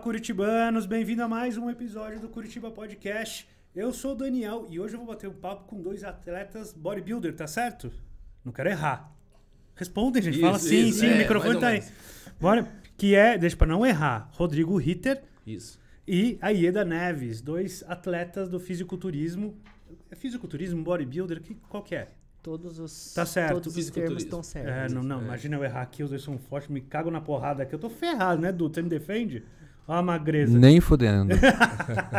curitibanos! Bem-vindo a mais um episódio do Curitiba Podcast. Eu sou o Daniel e hoje eu vou bater um papo com dois atletas bodybuilder, tá certo? Não quero errar. Respondem, gente. Isso, Fala sim, isso, sim, é, o microfone tá aí. Bora. Que é, deixa para não errar, Rodrigo Ritter. Isso. E a Ieda Neves, dois atletas do fisiculturismo. É fisiculturismo, bodybuilder, que, qual que é? Todos os, tá certo. Todos os termos estão certos. É, não, não. É. Imagina eu errar aqui, os dois são fortes, me cago na porrada aqui. Eu tô ferrado, né, Dutra? Você me defende? Olha a magreza. Nem fudendo.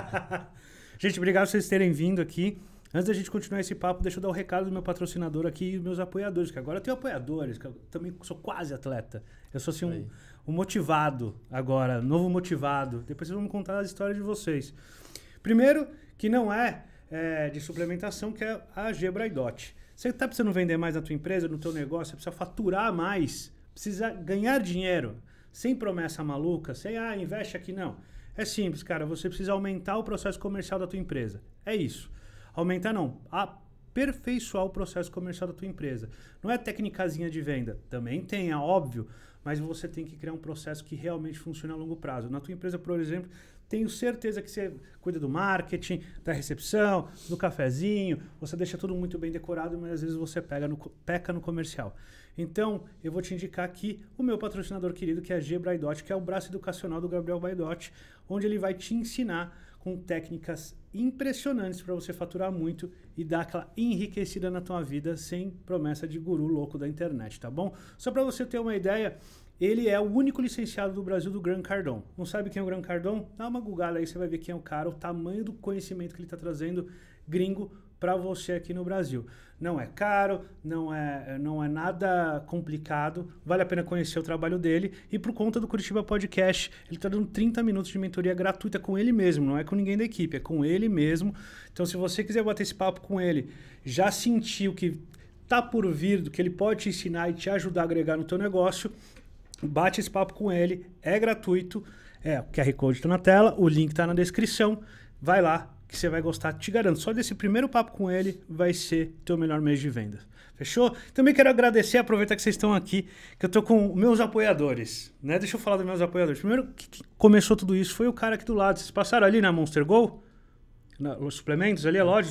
gente, obrigado por vocês terem vindo aqui. Antes da gente continuar esse papo, deixa eu dar o um recado do meu patrocinador aqui e meus apoiadores, que agora eu tenho apoiadores, que eu também sou quase atleta. Eu sou assim um, um motivado agora, novo motivado. Depois vocês vão me contar as histórias de vocês. Primeiro, que não é, é de suplementação, que é a G Você está precisando vender mais na tua empresa, no teu negócio, você precisa faturar mais, precisa ganhar dinheiro sem promessa maluca, sem ah, investe aqui não. É simples, cara, você precisa aumentar o processo comercial da tua empresa. É isso. Aumentar não, aperfeiçoar o processo comercial da tua empresa. Não é tecnicazinha de venda, também tem, é óbvio, mas você tem que criar um processo que realmente funcione a longo prazo. Na tua empresa, por exemplo, tenho certeza que você cuida do marketing, da recepção, do cafezinho, você deixa tudo muito bem decorado, mas às vezes você pega no, peca no comercial. Então, eu vou te indicar aqui o meu patrocinador querido, que é a G Braidot, que é o braço educacional do Gabriel Braidotti, onde ele vai te ensinar com técnicas impressionantes para você faturar muito e dar aquela enriquecida na tua vida sem promessa de guru louco da internet, tá bom? Só para você ter uma ideia, ele é o único licenciado do Brasil do Gran Cardon. Não sabe quem é o Gran Cardon? Dá uma googada aí, você vai ver quem é o cara, o tamanho do conhecimento que ele está trazendo gringo para você aqui no Brasil. Não é caro, não é, não é nada complicado, vale a pena conhecer o trabalho dele. E por conta do Curitiba Podcast, ele está dando 30 minutos de mentoria gratuita com ele mesmo, não é com ninguém da equipe, é com ele mesmo. Então, se você quiser bater esse papo com ele, já sentiu que tá por vir, do que ele pode te ensinar e te ajudar a agregar no teu negócio, Bate esse papo com ele, é gratuito. É, o QR Code está na tela, o link está na descrição. Vai lá que você vai gostar, te garanto. Só desse primeiro papo com ele vai ser teu melhor mês de venda. Fechou? Também quero agradecer, aproveitar que vocês estão aqui, que eu tô com meus apoiadores, né? Deixa eu falar dos meus apoiadores. Primeiro, que começou tudo isso foi o cara aqui do lado. Vocês passaram ali na Monster Go? Na, os suplementos ali, a loja?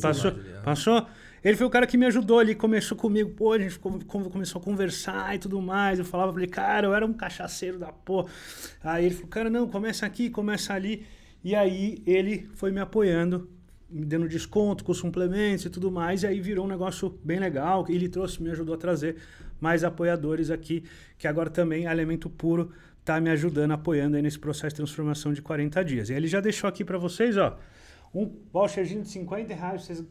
passou? passou? Ele foi o cara que me ajudou ali, começou comigo, pô, a gente começou a conversar e tudo mais. Eu falava pra ele, cara, eu era um cachaceiro da porra. Aí ele falou, cara, não, começa aqui, começa ali. E aí ele foi me apoiando, me dando desconto com suplementos e tudo mais. E aí virou um negócio bem legal. Ele trouxe, me ajudou a trazer mais apoiadores aqui, que agora também Alimento Puro tá me ajudando, apoiando aí nesse processo de transformação de 40 dias. E ele já deixou aqui para vocês, ó, um voucherzinho de 50 reais, vocês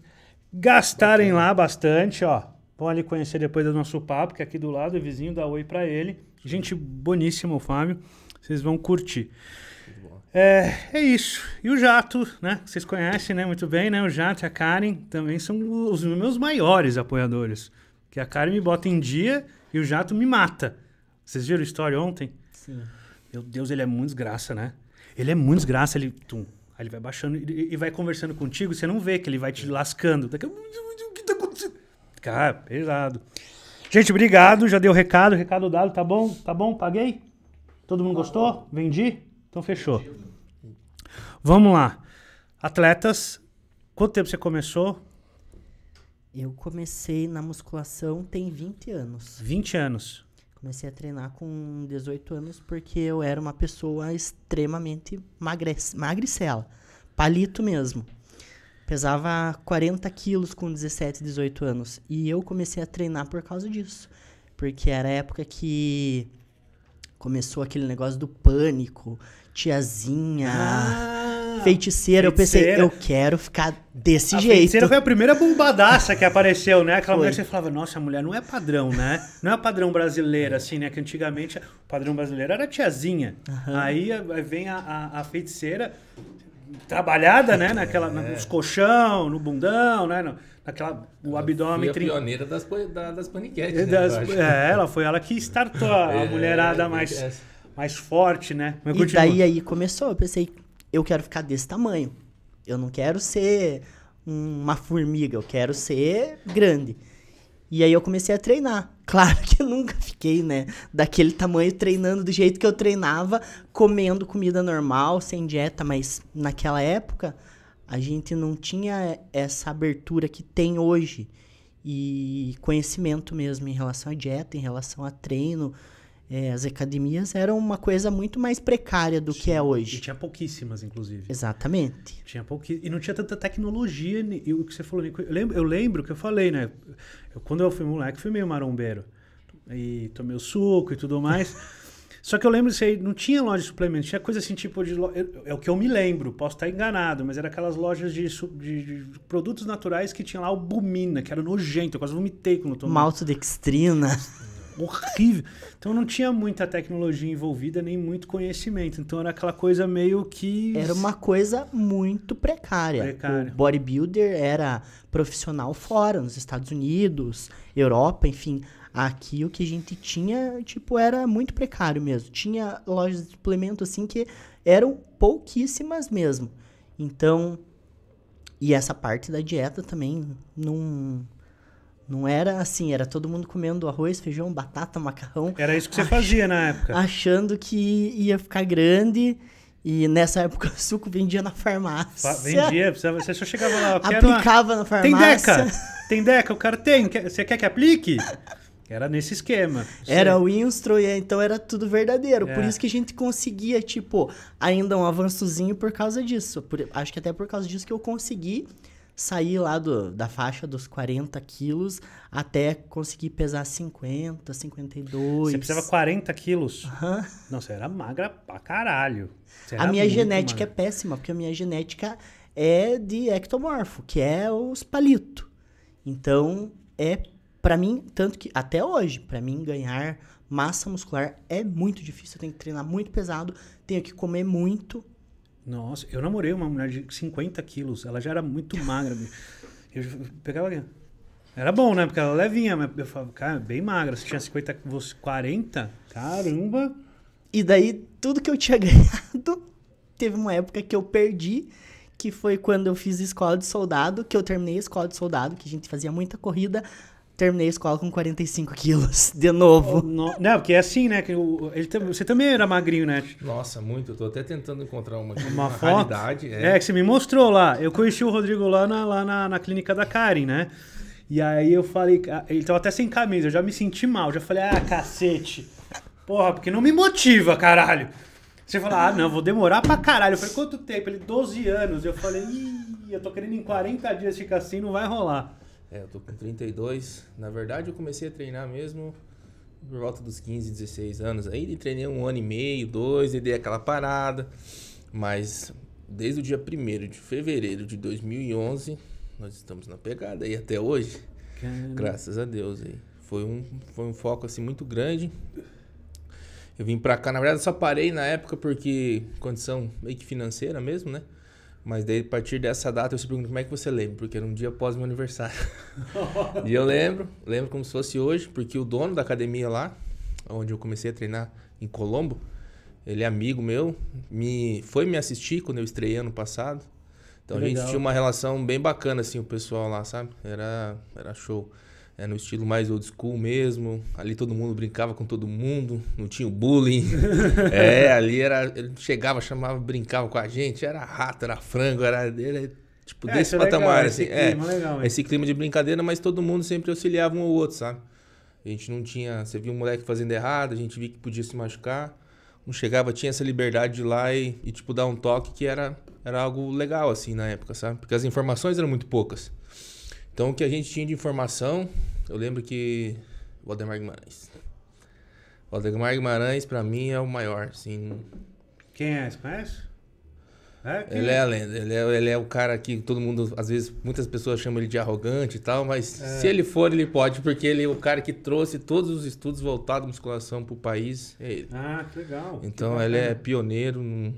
gastarem lá bastante, ó. Vão ali conhecer depois do nosso papo, que aqui do lado, é vizinho, dá oi para ele. Gente boníssima, o Fábio. Vocês vão curtir. É, é isso. E o Jato, né? Vocês conhecem, né? Muito bem, né? O Jato e a Karen também são os meus maiores apoiadores. Que a Karen me bota em dia e o Jato me mata. Vocês viram a história ontem? Sim. Meu Deus, ele é muito desgraça, né? Ele é muito desgraça. Ele tum, Aí ele vai baixando e, e vai conversando contigo, você não vê que ele vai te lascando. Daqui a... O que tá acontecendo? Cara, pesado. Gente, obrigado. Já deu o recado, recado dado, tá bom? Tá bom? Paguei? Todo mundo gostou? Vendi? Então fechou. Vamos lá. Atletas, quanto tempo você começou? Eu comecei na musculação tem 20 anos. 20 anos comecei a treinar com 18 anos porque eu era uma pessoa extremamente magre magricela, palito mesmo. Pesava 40 quilos com 17, 18 anos. E eu comecei a treinar por causa disso. Porque era a época que começou aquele negócio do pânico, tiazinha. Ah feiticeira. feiticeira. Eu pensei, eu quero ficar desse a jeito. Feiticeira foi a primeira bombadaça que apareceu, né? Aquela foi. mulher que você falava, nossa, a mulher não é padrão, né? Não é padrão brasileira, assim, né? Que antigamente o padrão brasileiro era tiazinha. Uhum. Aí eh, vem a, a, a feiticeira trabalhada, né? Naquela, é. Nos colchão, no bundão, né? Naquela, o abdômen... Foi a pioneira das, da, das paniquetes, é, né, das, né, É, ela foi ela que startou a, é, mulherada é, mais, é. mais forte, né? Mas e continua. daí aí começou, eu pensei, eu quero ficar desse tamanho. Eu não quero ser uma formiga, eu quero ser grande. E aí eu comecei a treinar. Claro que eu nunca fiquei, né, daquele tamanho treinando do jeito que eu treinava, comendo comida normal, sem dieta, mas naquela época a gente não tinha essa abertura que tem hoje e conhecimento mesmo em relação à dieta, em relação a treino, é, as academias eram uma coisa muito mais precária do tinha, que é hoje. E tinha pouquíssimas, inclusive. Exatamente. Tinha pouquíssimas. E não tinha tanta tecnologia. E o que você falou, eu lembro, eu lembro que eu falei, né? Eu, quando eu fui moleque, fui meio marombeiro. E tomei o suco e tudo mais. Só que eu lembro disso aí, não tinha loja de suplementos, tinha coisa assim, tipo de. É o que eu me lembro, posso estar enganado, mas era aquelas lojas de, de, de produtos naturais que tinha lá albumina, que era nojento, eu quase vomitei quando eu tomei. Maltodextrina. horrível. Então não tinha muita tecnologia envolvida, nem muito conhecimento. Então era aquela coisa meio que. Era uma coisa muito precária. Precária. O bodybuilder era profissional fora, nos Estados Unidos, Europa, enfim. Aqui o que a gente tinha, tipo, era muito precário mesmo. Tinha lojas de suplemento, assim, que eram pouquíssimas mesmo. Então. E essa parte da dieta também não não era assim, era todo mundo comendo arroz, feijão, batata, macarrão. Era isso que você ach... fazia na época. Achando que ia ficar grande. E nessa época o suco vendia na farmácia. Vendia, você só chegava lá. Aplicava uma... na farmácia. Tem deca! Tem deca, o cara tem. Você quer que aplique? Era nesse esquema. Era o Instro, e então era tudo verdadeiro. É. Por isso que a gente conseguia, tipo, ainda um avançozinho por causa disso. Por, acho que até por causa disso que eu consegui sair lá do, da faixa dos 40 quilos até conseguir pesar 50, 52. Você precisava 40 quilos? Uhum. Não, você era magra pra caralho. Você a minha genética magra. é péssima, porque a minha genética é de ectomorfo, que é os palitos. Então, é para mim, tanto que até hoje, para mim ganhar massa muscular é muito difícil, eu tenho que treinar muito pesado, tenho que comer muito nossa, eu namorei uma mulher de 50 quilos. Ela já era muito magra. eu pegava Era bom, né? Porque ela levinha, mas eu falava, cara, bem magra. Você tinha 50, você 40? Caramba! E daí, tudo que eu tinha ganhado, teve uma época que eu perdi, que foi quando eu fiz escola de soldado, que eu terminei a escola de soldado, que a gente fazia muita corrida Terminei a escola com 45 quilos, de novo. não, não porque é assim, né? Que ele, você também era magrinho, né? Nossa, muito. Eu tô até tentando encontrar uma, uma, uma foto. é. é. que você me mostrou lá. Eu conheci o Rodrigo lá na, lá na, na clínica da Karen, né? E aí eu falei, ah, ele tava até sem camisa, eu já me senti mal, já falei, ah, cacete. Porra, porque não me motiva, caralho. Você falou, ah, não, vou demorar pra caralho. Eu falei, quanto tempo? Ele, 12 anos. Eu falei, ih, eu tô querendo em 40 dias ficar assim, não vai rolar. É, eu tô com 32. Na verdade, eu comecei a treinar mesmo por volta dos 15, 16 anos. Aí treinei um ano e meio, dois, e dei aquela parada. Mas desde o dia 1 de fevereiro de 2011, nós estamos na pegada aí até hoje. Caramba. Graças a Deus aí. Foi um, foi um foco assim muito grande. Eu vim pra cá, na verdade, eu só parei na época porque condição meio que financeira mesmo, né? Mas daí, a partir dessa data, eu se pergunto como é que você lembra, porque era um dia após meu aniversário. e eu lembro, lembro como se fosse hoje, porque o dono da academia lá, onde eu comecei a treinar em Colombo, ele é amigo meu, me foi me assistir quando eu estreiei ano passado. Então Legal. a gente tinha uma relação bem bacana assim, o pessoal lá, sabe? Era era show. É, no estilo mais old school mesmo. Ali todo mundo brincava com todo mundo, não tinha o bullying. é, ali era. Ele chegava, chamava, brincava com a gente, era rato, era frango, era. era tipo, é, desse é patamar, legal, assim. Esse é, clima, é legal, esse clima de brincadeira, mas todo mundo sempre auxiliava um ou outro, sabe? A gente não tinha. Você via um moleque fazendo errado, a gente via que podia se machucar. Não chegava, tinha essa liberdade de ir lá e, e tipo, dar um toque que era, era algo legal, assim, na época, sabe? Porque as informações eram muito poucas. Então, o que a gente tinha de informação, eu lembro que o Ademar Guimarães. O Guimarães, para mim, é o maior, sim. Quem é? Você conhece? É, ele é a lenda, ele é, ele é, o cara que todo mundo, às vezes, muitas pessoas chamam ele de arrogante e tal, mas é. se ele for, ele pode, porque ele é o cara que trouxe todos os estudos voltados à musculação pro país, é ele. Ah, que legal. Então, que ele é pioneiro num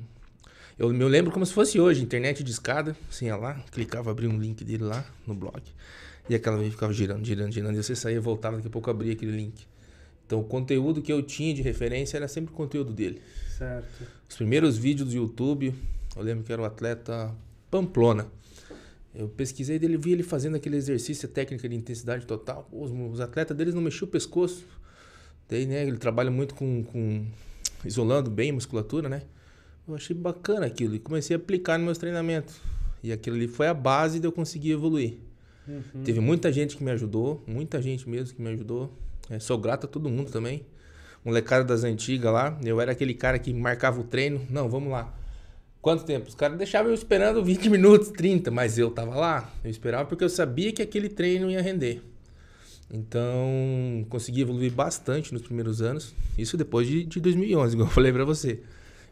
eu me lembro como se fosse hoje, internet de escada, você ia lá, clicava, abria um link dele lá no blog. E aquela vez ficava girando, girando, girando. E você saía, voltava, daqui a pouco abria aquele link. Então o conteúdo que eu tinha de referência era sempre o conteúdo dele. Certo. Os primeiros vídeos do YouTube, eu lembro que era o atleta Pamplona. Eu pesquisei dele, vi ele fazendo aquele exercício técnica de intensidade total. os, os, atletas deles não mexiam o pescoço. Daí, né, ele trabalha muito com, com isolando bem a musculatura, né? eu achei bacana aquilo e comecei a aplicar nos meus treinamentos. E aquilo ali foi a base de eu conseguir evoluir. Uhum. Teve muita gente que me ajudou, muita gente mesmo que me ajudou. É, sou grato a todo mundo também. Molecada das antigas lá, eu era aquele cara que marcava o treino. Não, vamos lá. Quanto tempo? Os caras deixavam eu esperando 20 minutos, 30, mas eu tava lá. Eu esperava porque eu sabia que aquele treino ia render. Então, consegui evoluir bastante nos primeiros anos. Isso depois de, de 2011, como eu falei para você.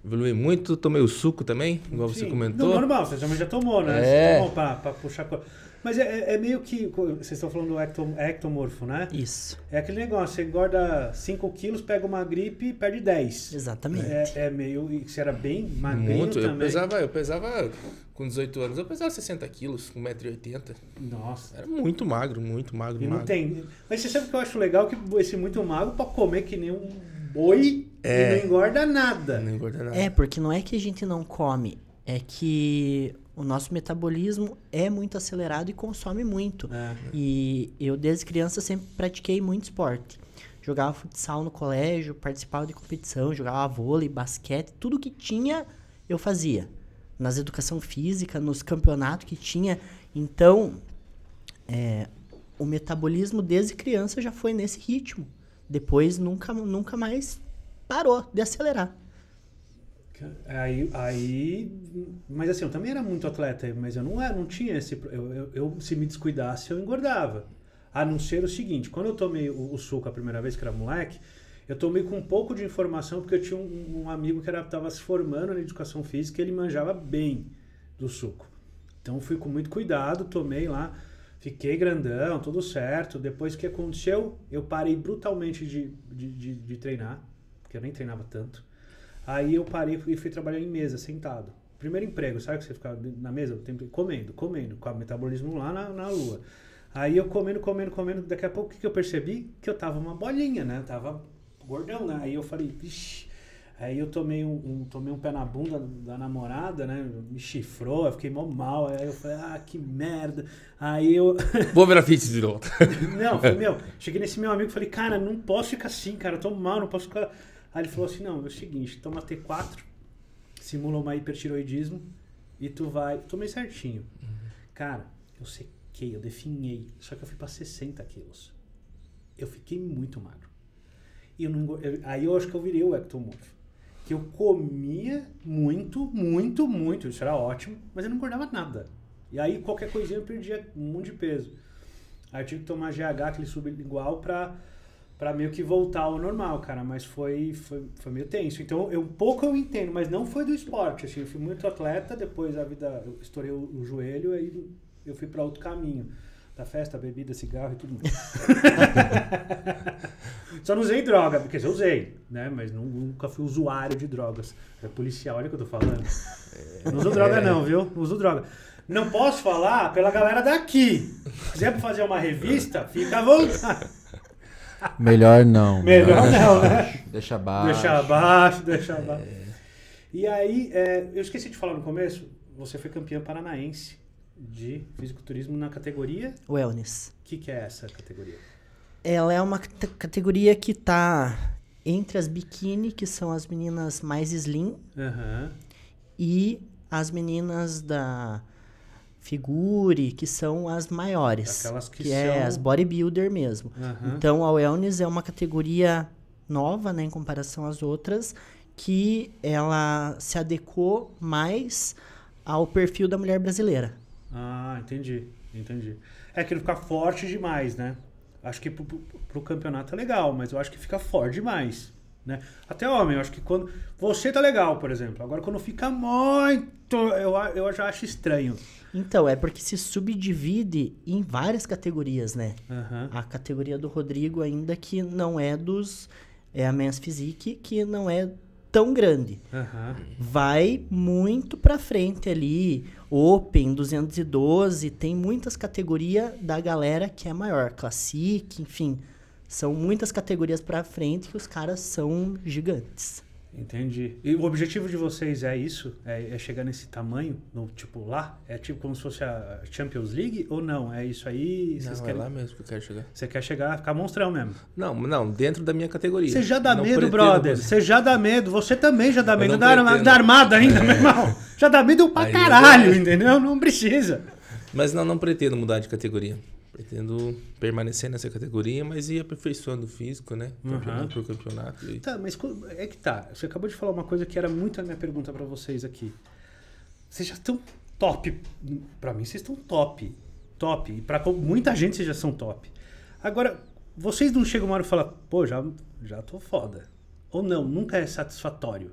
Evolui muito, tomei o suco também, igual Sim. você comentou. Não, normal, você também já tomou, né? É. Você tomou pra, pra puxar cor. Mas é, é, é, meio que. Vocês estão falando do ectom, ectomorfo, né? Isso. É aquele negócio, você engorda 5 quilos, pega uma gripe e perde 10. Exatamente. É, é meio. Você era bem magrinho Muito. também. Eu pesava, eu pesava com 18 anos, eu pesava 60 quilos, 1,80m. Nossa. Era muito magro, muito magro. E não magro. tem. Mas você sabe que eu acho legal que esse muito magro pra comer que nem um boi é. e não engorda nada. Não engorda nada. É, porque não é que a gente não come, é que o nosso metabolismo é muito acelerado e consome muito. É. E eu, desde criança, sempre pratiquei muito esporte. Jogava futsal no colégio, participava de competição, jogava vôlei, basquete, tudo que tinha eu fazia. Nas educação física, nos campeonatos que tinha. Então, é, o metabolismo desde criança já foi nesse ritmo. Depois nunca, nunca mais parou de acelerar. Aí, aí, mas assim, eu também era muito atleta, mas eu não era, não tinha esse. Eu, eu, eu, se me descuidasse, eu engordava. A não ser o seguinte: quando eu tomei o, o suco a primeira vez, que era moleque, eu tomei com um pouco de informação, porque eu tinha um, um amigo que estava se formando na educação física e ele manjava bem do suco. Então fui com muito cuidado, tomei lá. Fiquei grandão, tudo certo. Depois que aconteceu, eu parei brutalmente de, de, de, de treinar, porque eu nem treinava tanto. Aí eu parei e fui trabalhar em mesa, sentado. Primeiro emprego, sabe que você ficava na mesa o tempo comendo, comendo, com o metabolismo lá na, na lua. Aí eu comendo, comendo, comendo. Daqui a pouco o que, que eu percebi? Que eu tava uma bolinha, né? Eu tava gordão, né? Aí eu falei, vixi, Aí eu tomei um, um, tomei um pé na bunda da namorada, né? Me chifrou, eu fiquei mó mal. Aí eu falei, ah, que merda. Aí eu. Vou a fit de novo. não, falei, meu, cheguei nesse meu amigo e falei, cara, não posso ficar assim, cara, eu tô mal, não posso ficar. Aí ele falou assim: não, é o seguinte, toma T4, simula uma hipertiroidismo e tu vai. Tomei certinho. Cara, eu sequei, eu definhei. Só que eu fui pra 60 quilos. Eu fiquei muito magro. E eu não, eu, aí eu acho que eu virei o ectomorfo que eu comia muito, muito, muito. Isso era ótimo, mas eu não engordava nada. E aí qualquer coisinha eu perdia um monte de peso. Aí eu tive que tomar GH, aquele sublingual, pra, pra meio que voltar ao normal, cara. Mas foi, foi, foi meio tenso. Então, eu pouco eu entendo, mas não foi do esporte. Assim, eu fui muito atleta, depois a vida. Eu estourei o, o joelho, aí eu fui para outro caminho da festa, bebida, cigarro e tudo mais. Só não usei droga, porque eu usei, né? Mas nunca fui usuário de drogas. É policial, olha o que eu tô falando. É. não uso droga, é. não, viu? Não uso droga. Não posso falar pela galera daqui. Se quiser fazer uma revista, fica à vontade. Melhor não. Né? Melhor não, não né? Deixa abaixo. Deixa é. abaixo, deixa abaixo. É. E aí, é, eu esqueci de falar no começo, você foi campeã paranaense de fisiculturismo na categoria Wellness. O que, que é essa categoria? Ela é uma categoria que está entre as biquíni, que são as meninas mais slim, uhum. e as meninas da figure, que são as maiores. Aquelas que, que é são... é as bodybuilder mesmo. Uhum. Então a wellness é uma categoria nova, né, em comparação às outras, que ela se adequou mais ao perfil da mulher brasileira. Ah, entendi, entendi. É que ele fica forte demais, né? Acho que pro, pro, pro campeonato é legal, mas eu acho que fica forte demais, né? Até homem, eu acho que quando... Você tá legal, por exemplo. Agora, quando fica muito, eu, eu já acho estranho. Então, é porque se subdivide em várias categorias, né? Uhum. A categoria do Rodrigo ainda que não é dos... É a Men's Physique, que não é tão grande. Uhum. Vai muito pra frente ali. Open, 212, tem muitas categorias da galera que é maior, Classic, enfim. São muitas categorias para frente que os caras são gigantes. Entendi. E o objetivo de vocês é isso? É, é, chegar nesse tamanho, no tipo lá? É tipo como se fosse a Champions League ou não? É isso aí? Vocês não, é querem... é lá mesmo que eu quero chegar. Você quer chegar, ficar monstrão mesmo? Não, não, dentro da minha categoria. Você já dá não medo, brother. Você já dá medo. Você também já dá medo. Da, arma, da armada ainda, é. meu irmão. Já dá medo pra aí caralho, entendeu? Não precisa. Mas não, não pretendo mudar de categoria. Pretendo permanecer nessa categoria, mas ir aperfeiçoando o físico, né? Campeonato uhum. por campeonato. E... Tá, mas é que tá. Você acabou de falar uma coisa que era muito a minha pergunta para vocês aqui. Vocês já estão top. Para mim, vocês estão top. Top. E pra muita gente, vocês já são top. Agora, vocês não chegam uma hora e falam, pô, já, já tô foda. Ou não, nunca é satisfatório.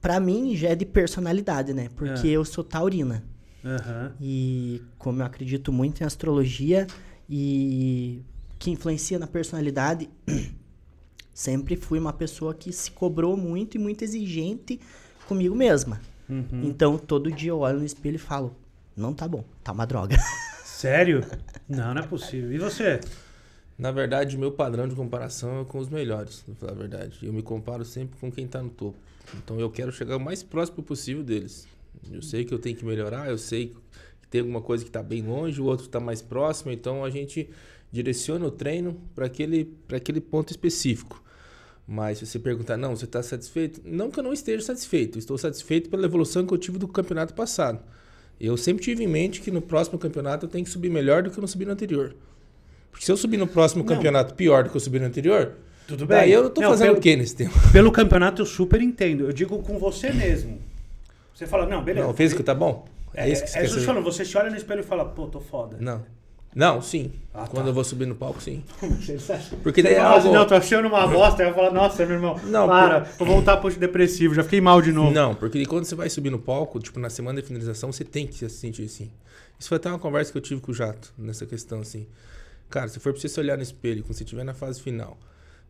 Para mim, já é de personalidade, né? Porque é. eu sou taurina. Uhum. E como eu acredito muito em astrologia e que influencia na personalidade, sempre fui uma pessoa que se cobrou muito e muito exigente comigo mesma. Uhum. Então, todo dia eu olho no espelho e falo: não tá bom, tá uma droga. Sério? Não, não é possível. E você? Na verdade, o meu padrão de comparação é com os melhores, na verdade. Eu me comparo sempre com quem está no topo. Então eu quero chegar o mais próximo possível deles. Eu sei que eu tenho que melhorar, eu sei que tem alguma coisa que está bem longe, o outro está mais próximo, então a gente direciona o treino para aquele, aquele ponto específico. Mas se você perguntar, não, você está satisfeito? Não que eu não esteja satisfeito, estou satisfeito pela evolução que eu tive do campeonato passado. Eu sempre tive em mente que no próximo campeonato eu tenho que subir melhor do que eu não subi no anterior. Porque se eu subir no próximo não. campeonato pior do que eu subi no anterior, tudo bem. eu estou fazendo pelo, o quê nesse tempo? Pelo campeonato eu super entendo. Eu digo com você mesmo. Você fala, não, beleza. Não, o físico tá bom? É, é isso que você é, quer falando, você se olha no espelho e fala, pô, tô foda. Não. Não, sim. Ah, tá. Quando tá. eu vou subir no palco, sim. Porque daí é assim, algo... Não, tô achando uma bosta. e eu falo, nossa, meu irmão, não, para, por... vou voltar pro depressivo, já fiquei mal de novo. Não, porque quando você vai subir no palco, tipo, na semana de finalização, você tem que se sentir assim. Isso foi até uma conversa que eu tive com o Jato, nessa questão, assim. Cara, se for pra você se olhar no espelho, quando você estiver na fase final,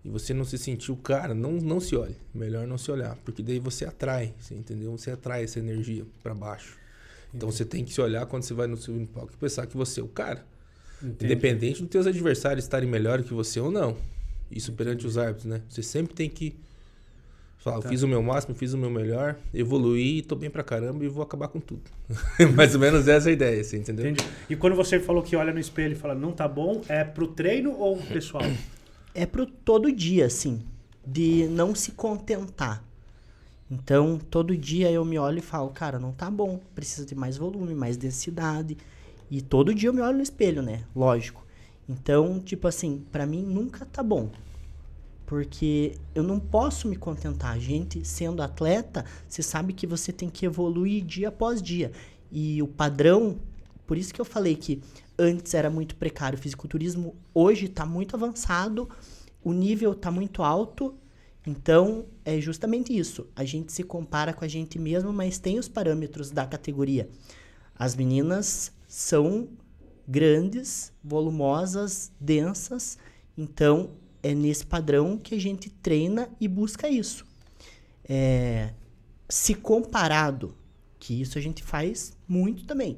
e você não se sentiu, cara, não, não se olhe. Melhor não se olhar, porque daí você atrai, você entendeu? Você atrai essa energia para baixo. Então Entendi. Então você tem que se olhar quando você vai no segundo palco e pensar que você é o cara. Entendi. Independente dos teus adversários estarem melhor que você ou não. Isso Entendi. perante os árbitros, né? Você sempre tem que falar, tá. fiz o meu máximo, fiz o meu melhor, evoluí, tô bem pra caramba e vou acabar com tudo. Mais ou menos essa é a ideia, assim, entendeu? Entendi. E quando você falou que olha no espelho e fala, não tá bom, é pro treino ou pessoal? é pro todo dia, assim, de não se contentar. Então, todo dia eu me olho e falo, cara, não tá bom, precisa de mais volume, mais densidade. E todo dia eu me olho no espelho, né? Lógico. Então, tipo assim, para mim nunca tá bom. Porque eu não posso me contentar. A gente, sendo atleta, você sabe que você tem que evoluir dia após dia. E o padrão por isso que eu falei que antes era muito precário o fisiculturismo, hoje está muito avançado, o nível está muito alto. Então, é justamente isso. A gente se compara com a gente mesmo, mas tem os parâmetros da categoria. As meninas são grandes, volumosas, densas. Então, é nesse padrão que a gente treina e busca isso. É, se comparado, que isso a gente faz muito também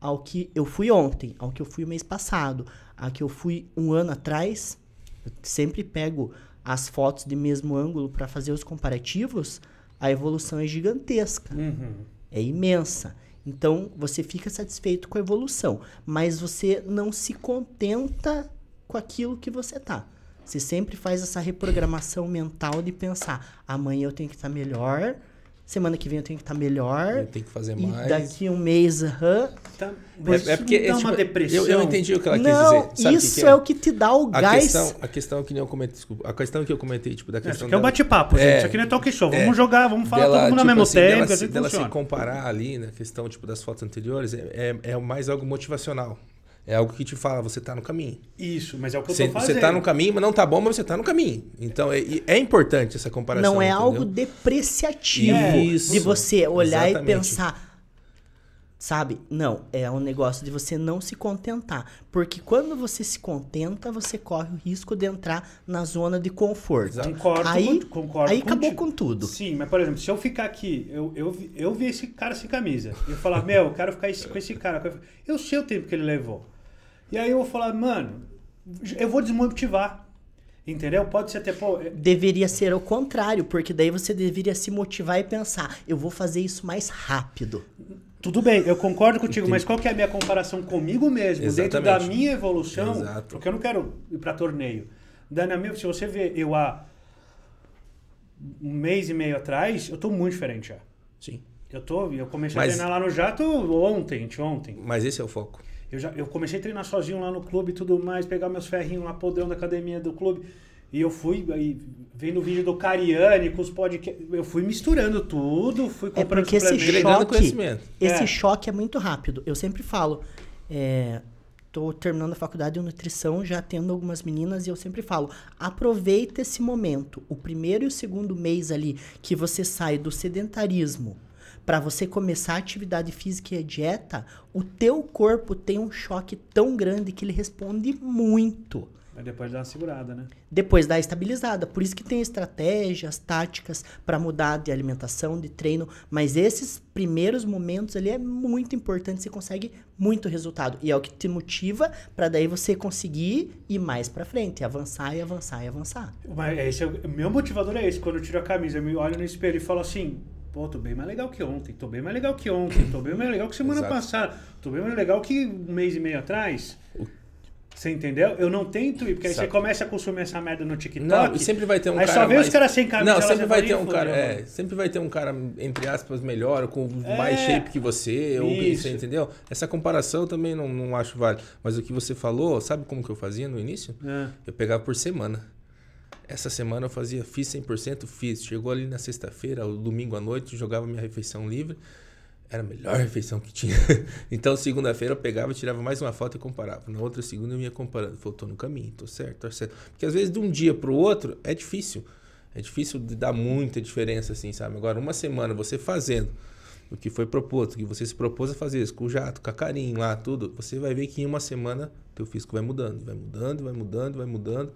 ao que eu fui ontem, ao que eu fui mês passado, ao que eu fui um ano atrás. Eu sempre pego as fotos de mesmo ângulo para fazer os comparativos. A evolução é gigantesca, uhum. é imensa. Então você fica satisfeito com a evolução, mas você não se contenta com aquilo que você tá. Você sempre faz essa reprogramação mental de pensar: amanhã eu tenho que estar tá melhor, semana que vem eu tenho que estar tá melhor. Eu tenho que fazer mais. daqui um mês, aham. Uhum. Tá, é, é, porque é, tipo, uma depressão. Eu, eu, entendi o que ela não, quis dizer. Sabe isso que que é? é? o que te dá o a gás. Questão, a questão é que eu comentei, desculpa, a questão que eu comentei, tipo, da é, questão. Isso aqui é um bate-papo, é. gente. Isso aqui não é talk show. Vamos jogar, vamos falar dela, todo mundo tipo, ao mesmo assim, tempo. Dela, assim dela se comparar ali na questão tipo, das fotos anteriores, é, é mais algo motivacional. É algo que te fala, você está no caminho. Isso, mas é o que você, eu tô tá fazendo. Você está no caminho, mas não tá bom, mas você está no caminho. Então é, é importante essa comparação. Não é entendeu? algo depreciativo Isso, de você olhar exatamente. e pensar. Sabe? Não, é um negócio de você não se contentar. Porque quando você se contenta, você corre o risco de entrar na zona de conforto. Exato. Concordo, aí, concordo. Aí acabou com tudo. Sim, mas por exemplo, se eu ficar aqui, eu, eu, eu vi esse cara sem camisa. E eu falar, meu, eu quero ficar esse, com esse cara. Eu sei o tempo que ele levou. E aí eu vou falar, mano, eu vou desmotivar. Entendeu? Pode ser até. Pô, é Deveria ser o contrário, porque daí você deveria se motivar e pensar: eu vou fazer isso mais rápido. Tudo bem, eu concordo contigo, mas qual que é a minha comparação comigo mesmo, Exatamente. dentro da minha evolução? Exato. Porque eu não quero ir para torneio. Dani, amigo, se você vê eu há um mês e meio atrás, eu tô muito diferente já. Sim. Eu tô, eu comecei mas, a treinar lá no Jato ontem, ontem. Mas esse é o foco. Eu, já, eu comecei a treinar sozinho lá no clube e tudo mais, pegar meus ferrinhos lá, podrão da academia do clube. E eu fui aí, vendo o vídeo do Cariani com os podcasts. Eu fui misturando tudo, fui é comprando é porque esse choque, Esse é. choque é muito rápido. Eu sempre falo. É, tô terminando a faculdade de nutrição, já tendo algumas meninas, e eu sempre falo: aproveita esse momento, o primeiro e o segundo mês ali, que você sai do sedentarismo para você começar a atividade física e a dieta, o teu corpo tem um choque tão grande que ele responde muito. Mas depois dá uma segurada, né? Depois dá estabilizada. Por isso que tem estratégias, táticas para mudar de alimentação, de treino. Mas esses primeiros momentos ali é muito importante. Você consegue muito resultado. E é o que te motiva para daí você conseguir ir mais para frente. Avançar e avançar e avançar. Mas esse é, meu motivador é esse. Quando eu tiro a camisa, eu me olho no espelho e falo assim... Pô, tô bem mais legal que ontem, tô bem mais legal que ontem, tô bem mais legal que semana passada, tô bem mais legal que um mês e meio atrás. Você entendeu? Eu não tento ir, porque aí você começa a consumir essa merda no TikTok. Não, e sempre vai ter um aí cara. Aí só vê mais... os caras sem camisa. Não, sempre vai ter um cara. É, sempre vai ter um cara, entre aspas, melhor, com é, mais shape que você, ou que você entendeu? Essa comparação eu também não, não acho válida. Mas o que você falou, sabe como que eu fazia no início? É. Eu pegava por semana. Essa semana eu fazia, fiz 100%, fiz. Chegou ali na sexta-feira, domingo à noite, jogava minha refeição livre. Era a melhor refeição que tinha. então, segunda-feira eu pegava, tirava mais uma foto e comparava. Na outra segunda eu ia comparando. Falei, tô no caminho, tô certo, tô tá certo. Porque às vezes de um dia pro outro é difícil. É difícil de dar muita diferença assim, sabe? Agora, uma semana você fazendo o que foi proposto, o que você se propôs a fazer, isso, com o jato, com a carinho lá, tudo, você vai ver que em uma semana teu físico vai mudando, vai mudando, vai mudando, vai mudando. Vai mudando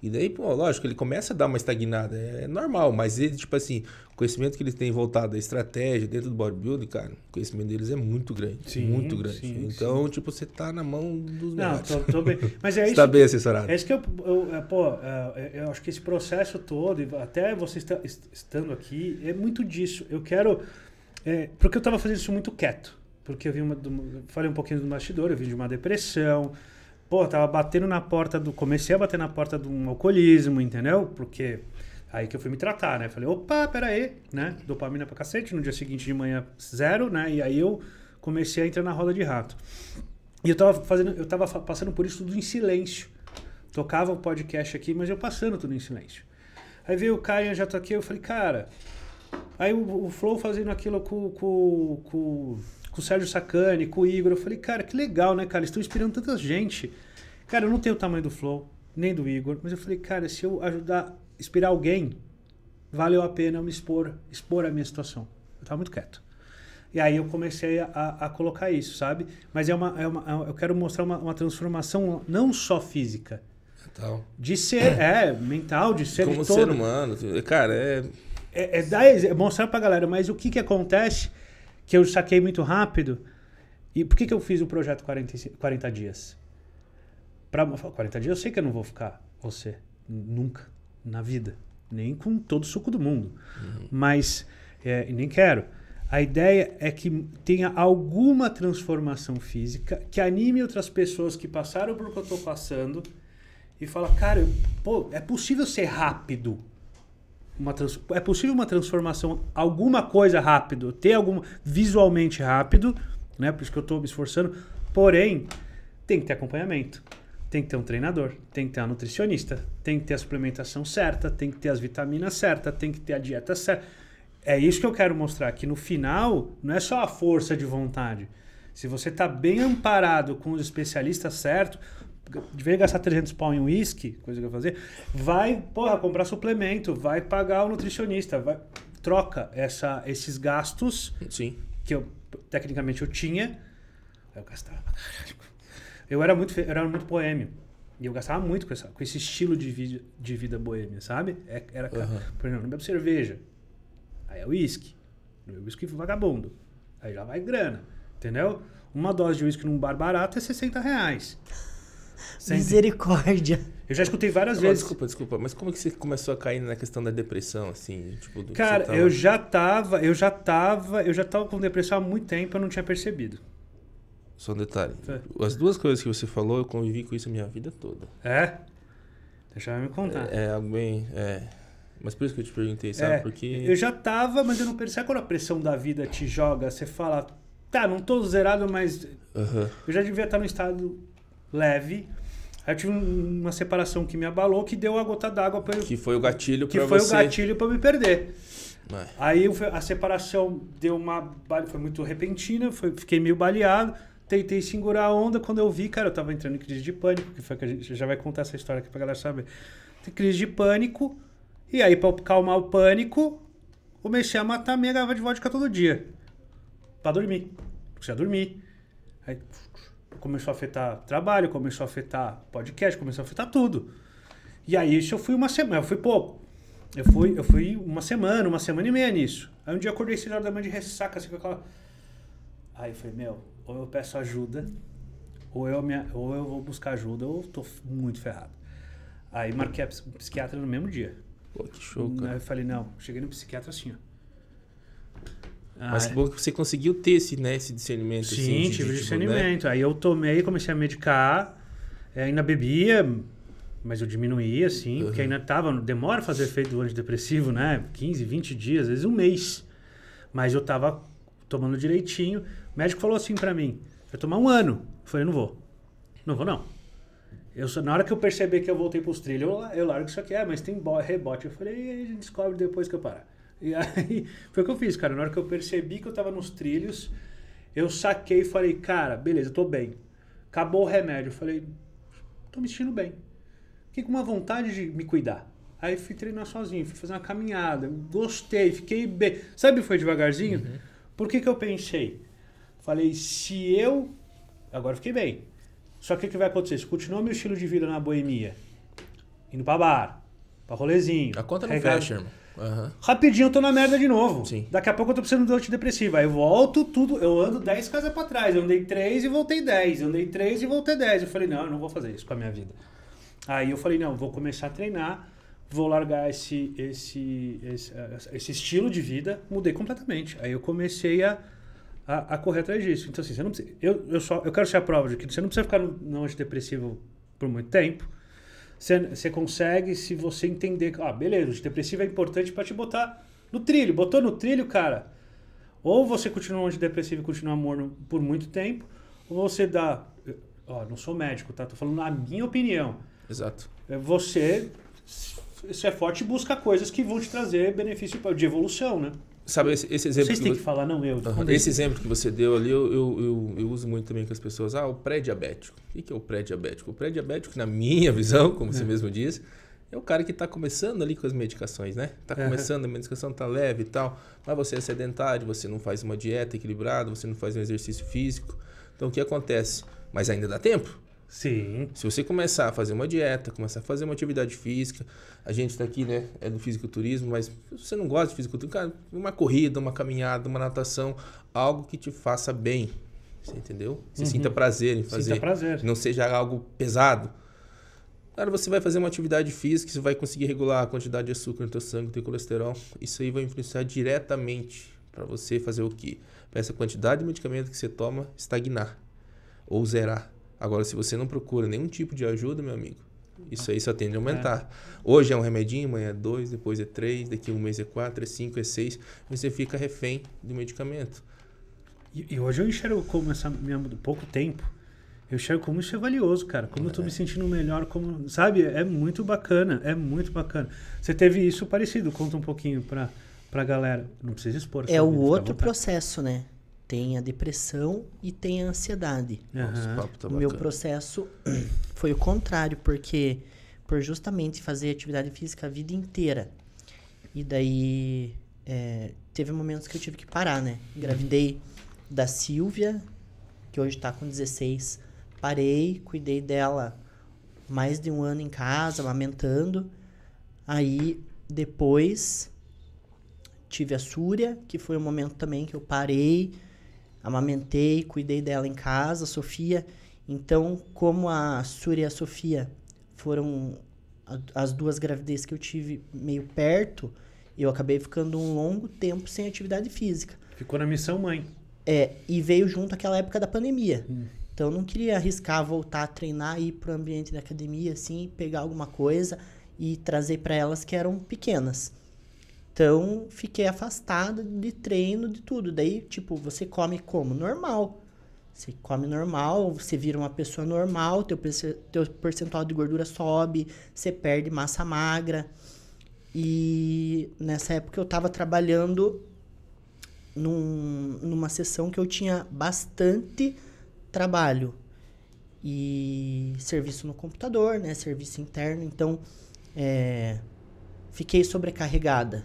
e daí, pô, lógico, ele começa a dar uma estagnada, é, é normal, mas ele, tipo assim, o conhecimento que eles têm voltado à estratégia dentro do bodybuilding, cara, o conhecimento deles é muito grande, sim, muito grande. Sim, então, sim. tipo, você tá na mão dos Não, tô, tô, bem. Mas é isso. saber tá bem assessorado. É isso que eu, eu, é, pô, eu, é, eu acho que esse processo todo, até você está, estando aqui, é muito disso. Eu quero. É, porque eu tava fazendo isso muito quieto. Porque eu vi uma. Do, falei um pouquinho do bastidor, eu vim de uma depressão. Pô, tava batendo na porta do. Comecei a bater na porta de um alcoolismo, entendeu? Porque. Aí que eu fui me tratar, né? Falei, opa, peraí, né? Dopamina pra cacete, no dia seguinte de manhã, zero, né? E aí eu comecei a entrar na roda de rato. E eu tava fazendo, eu tava passando por isso tudo em silêncio. Tocava o um podcast aqui, mas eu passando tudo em silêncio. Aí veio o Caio, já tô aqui, eu falei, cara. Aí o, o Flow fazendo aquilo com, com, com com o Sérgio Sacani, com o Igor. Eu falei, cara, que legal, né, cara? Eles estão inspirando tanta gente. Cara, eu não tenho o tamanho do Flow, nem do Igor, mas eu falei, cara, se eu ajudar, inspirar alguém, valeu a pena eu me expor, expor a minha situação. Eu tava muito quieto. E aí eu comecei a, a colocar isso, sabe? Mas é, é uma, é uma, eu quero mostrar uma, uma transformação não só física. De ser, é, mental, de ser Como de todo. ser humano. Cara, é... É, é, dar, é mostrar pra galera, mas o que que acontece que eu saquei muito rápido. E por que, que eu fiz o projeto 40, 40 dias? Pra, 40 dias eu sei que eu não vou ficar você. Nunca. Na vida. Nem com todo o suco do mundo. Uhum. Mas. É, nem quero. A ideia é que tenha alguma transformação física que anime outras pessoas que passaram por que eu estou passando e fala, cara, pô, é possível ser rápido uma trans... é possível uma transformação, alguma coisa rápido, ter alguma visualmente rápido, né? Por isso que eu estou me esforçando. Porém, tem que ter acompanhamento, tem que ter um treinador, tem que ter a nutricionista, tem que ter a suplementação certa, tem que ter as vitaminas certas, tem que ter a dieta certa. É isso que eu quero mostrar que no final não é só a força de vontade. Se você está bem amparado com os especialistas certos, de vez gastar 300 pau em uísque, coisa que eu fazer, vai, porra, comprar suplemento, vai pagar o nutricionista, vai, troca essa, esses gastos Sim. que eu tecnicamente eu tinha. Eu gastava Eu era muito, eu era muito boêmio. E eu gastava muito com, essa, com esse estilo de, vida de vida boêmia, sabe? É, era, uhum. Por exemplo, não bebo cerveja. Aí é uísque. Uísque vagabundo. Aí já vai grana. Entendeu? Uma dose de uísque num bar barato é 60 reais. Sempre. Misericórdia. Eu já escutei várias vezes. Desculpa, desculpa, mas como é que você começou a cair na questão da depressão, assim? Tipo, Cara, tava... eu já tava, eu já tava, eu já tava com depressão há muito tempo, eu não tinha percebido. Só um detalhe. É. As duas coisas que você falou, eu convivi com isso a minha vida toda. É? Deixa eu me contar. É, é algo bem. É. Mas por isso que eu te perguntei, sabe? É, Porque. Eu já tava, mas eu não percebi. Sabe quando a pressão da vida te joga? Você fala, tá, não tô zerado, mas. Eu já devia estar no estado leve. Aí eu tive uma separação que me abalou, que deu a gota d'água para Que foi o gatilho para você. Que foi o gatilho para me perder. Mas... É. Aí a separação deu uma. Foi muito repentina, foi, fiquei meio baleado. Tentei segurar a onda. Quando eu vi, cara, eu tava entrando em crise de pânico, que foi que a gente já vai contar essa história aqui pra galera saber. Tem crise de pânico. E aí, pra calmar o pânico, comecei a matar minha garrafa de vodka todo dia. Pra dormir. Porque já dormi. Aí começou a afetar trabalho, começou a afetar podcast, começou a afetar tudo. E aí isso eu fui uma semana, eu fui pouco. Eu fui, eu fui uma semana, uma semana e meia nisso. Aí um dia eu acordei cedo horas da manhã de ressaca, assim, com aquela. Aí eu falei, meu, ou eu peço ajuda, ou eu, me, ou eu vou buscar ajuda, ou eu tô muito ferrado. Aí marquei a psiquiatra no mesmo dia. Pô, que show, cara. Aí eu falei, não, cheguei no psiquiatra assim, ó. Ah, Mas que bom que você conseguiu ter esse, né, esse discernimento. Assim, Sim, assim, de, tive de, tipo, né? discernimento. Né? Aí eu tomei, comecei a medicar, é, ainda bebia, mas eu diminuía, assim, uhum. porque ainda tava. Demora fazer efeito do antidepressivo, né? 15, 20 dias, às vezes um mês. Mas eu tava tomando direitinho. O médico falou assim para mim: vai tomar um ano. Eu falei, não vou. Não vou, não. Eu, na hora que eu perceber que eu voltei pros trilhos, eu, eu largo isso aqui. é mas tem rebote. Eu falei, a gente descobre depois que eu parar. E aí, foi o que eu fiz, cara. Na hora que eu percebi que eu tava nos trilhos, eu saquei e falei, cara, beleza, tô bem. Acabou o remédio. Eu falei, tô me sentindo bem. Fiquei com uma vontade de me cuidar. Aí fui treinar sozinho, fui fazer uma caminhada, gostei, fiquei bem. Sabe, foi devagarzinho. Uhum. Por que, que eu pensei? Falei, se eu. Agora fiquei bem. Só que o que vai acontecer? Se continuar meu estilo de vida na boemia, indo pra bar, pra rolezinho. A conta não fecha, irmão. Uhum. Rapidinho eu tô na merda de novo. Sim. Daqui a pouco eu tô precisando de antidepressivo. Aí eu volto tudo, eu ando 10 casas pra trás. Eu andei 3 e voltei 10. Eu andei 3 e voltei 10. Eu falei, não, eu não vou fazer isso com a minha vida. Aí eu falei, não, vou começar a treinar, vou largar esse, esse, esse, eh, esse estilo de vida. Mudei completamente. Aí eu comecei a, a, a, correr atrás disso. Então, assim, você não precisa, eu, eu, só, eu quero ser a prova de que você não precisa ficar no, no antidepressivo por muito tempo você consegue se você entender. Ah, beleza, o antidepressivo é importante para te botar no trilho. Botou no trilho, cara. Ou você continua antidepressivo e continua morno por muito tempo, ou você dá. Ó, não sou médico, tá? Tô falando a minha opinião. Exato. É, você, se é forte, busca coisas que vão te trazer benefício de evolução, né? Sabe, esse, esse exemplo. Vocês têm que, você... que falar, não eu. Uhum. Esse exemplo que você deu ali, eu, eu, eu, eu uso muito também com as pessoas. Ah, o pré-diabético. O que é o pré-diabético? O pré-diabético, na minha visão, como você é. mesmo diz, é o cara que está começando ali com as medicações, né? Está é. começando, a medicação está leve e tal, mas você é sedentário, você não faz uma dieta equilibrada, você não faz um exercício físico. Então, o que acontece? Mas ainda dá tempo. Sim. Se você começar a fazer uma dieta, começar a fazer uma atividade física, a gente está aqui, né? É do fisiculturismo, mas se você não gosta de fisiculturismo, cara, uma corrida, uma caminhada, uma natação, algo que te faça bem. Você entendeu? Você uhum. sinta prazer em fazer. Sinta prazer. Não seja algo pesado. Cara, você vai fazer uma atividade física, você vai conseguir regular a quantidade de açúcar no teu sangue, no teu colesterol. Isso aí vai influenciar diretamente para você fazer o quê? Pra essa quantidade de medicamento que você toma estagnar ou zerar. Agora, se você não procura nenhum tipo de ajuda, meu amigo, isso aí só tende a é. aumentar. É. Hoje é um remedinho, amanhã é dois, depois é três, daqui um mês é quatro, é cinco, é seis. Você fica refém do medicamento. E, e hoje eu enxergo como essa minha pouco tempo. Eu enxergo como isso é valioso, cara. Como é. eu tô é. me sentindo melhor, como. Sabe? É muito bacana. É muito bacana. Você teve isso parecido, conta um pouquinho pra, pra galera. Não precisa expor. É o outro processo, né? tem a depressão e tem a ansiedade. Uhum. Tá o meu processo foi o contrário, porque por justamente fazer atividade física a vida inteira. E daí é, teve momentos que eu tive que parar, né? Engravidei da Silvia, que hoje está com 16. Parei, cuidei dela mais de um ano em casa, amamentando. Aí depois tive a Súria, que foi um momento também que eu parei amamentei, cuidei dela em casa, Sofia. Então, como a Suri e a Sofia foram a, as duas gravidezes que eu tive meio perto, eu acabei ficando um longo tempo sem atividade física. Ficou na missão mãe. É, e veio junto aquela época da pandemia. Hum. Então, eu não queria arriscar voltar a treinar, ir para o ambiente da academia, assim, pegar alguma coisa e trazer para elas que eram pequenas. Então, fiquei afastada de treino, de tudo. Daí, tipo, você come como? Normal. Você come normal, você vira uma pessoa normal, teu, teu percentual de gordura sobe, você perde massa magra. E nessa época eu estava trabalhando num, numa sessão que eu tinha bastante trabalho. E serviço no computador, né? Serviço interno. Então, é, fiquei sobrecarregada.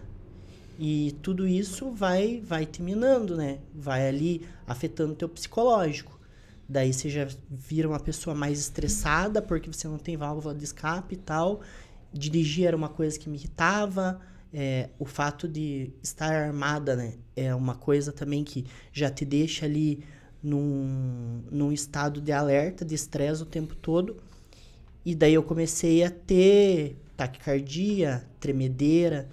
E tudo isso vai vai te minando, né? Vai ali afetando o teu psicológico. Daí você já vira uma pessoa mais estressada porque você não tem válvula de escape e tal. Dirigir era uma coisa que me irritava. É, o fato de estar armada, né? É uma coisa também que já te deixa ali num, num estado de alerta, de estresse o tempo todo. E daí eu comecei a ter taquicardia, tremedeira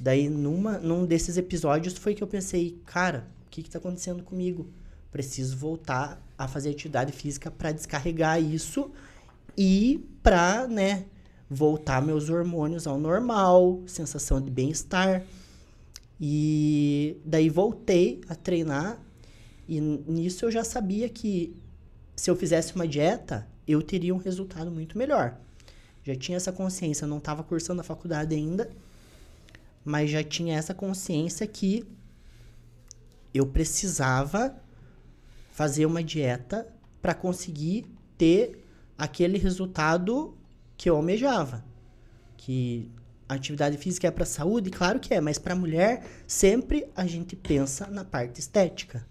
Daí, numa, num desses episódios, foi que eu pensei, cara, o que, que tá acontecendo comigo? Preciso voltar a fazer atividade física para descarregar isso e para, né, voltar meus hormônios ao normal, sensação de bem-estar. E daí voltei a treinar e nisso eu já sabia que se eu fizesse uma dieta, eu teria um resultado muito melhor. Já tinha essa consciência, não estava cursando a faculdade ainda, mas já tinha essa consciência que eu precisava fazer uma dieta para conseguir ter aquele resultado que eu almejava. Que atividade física é para saúde, claro que é, mas para mulher sempre a gente pensa na parte estética.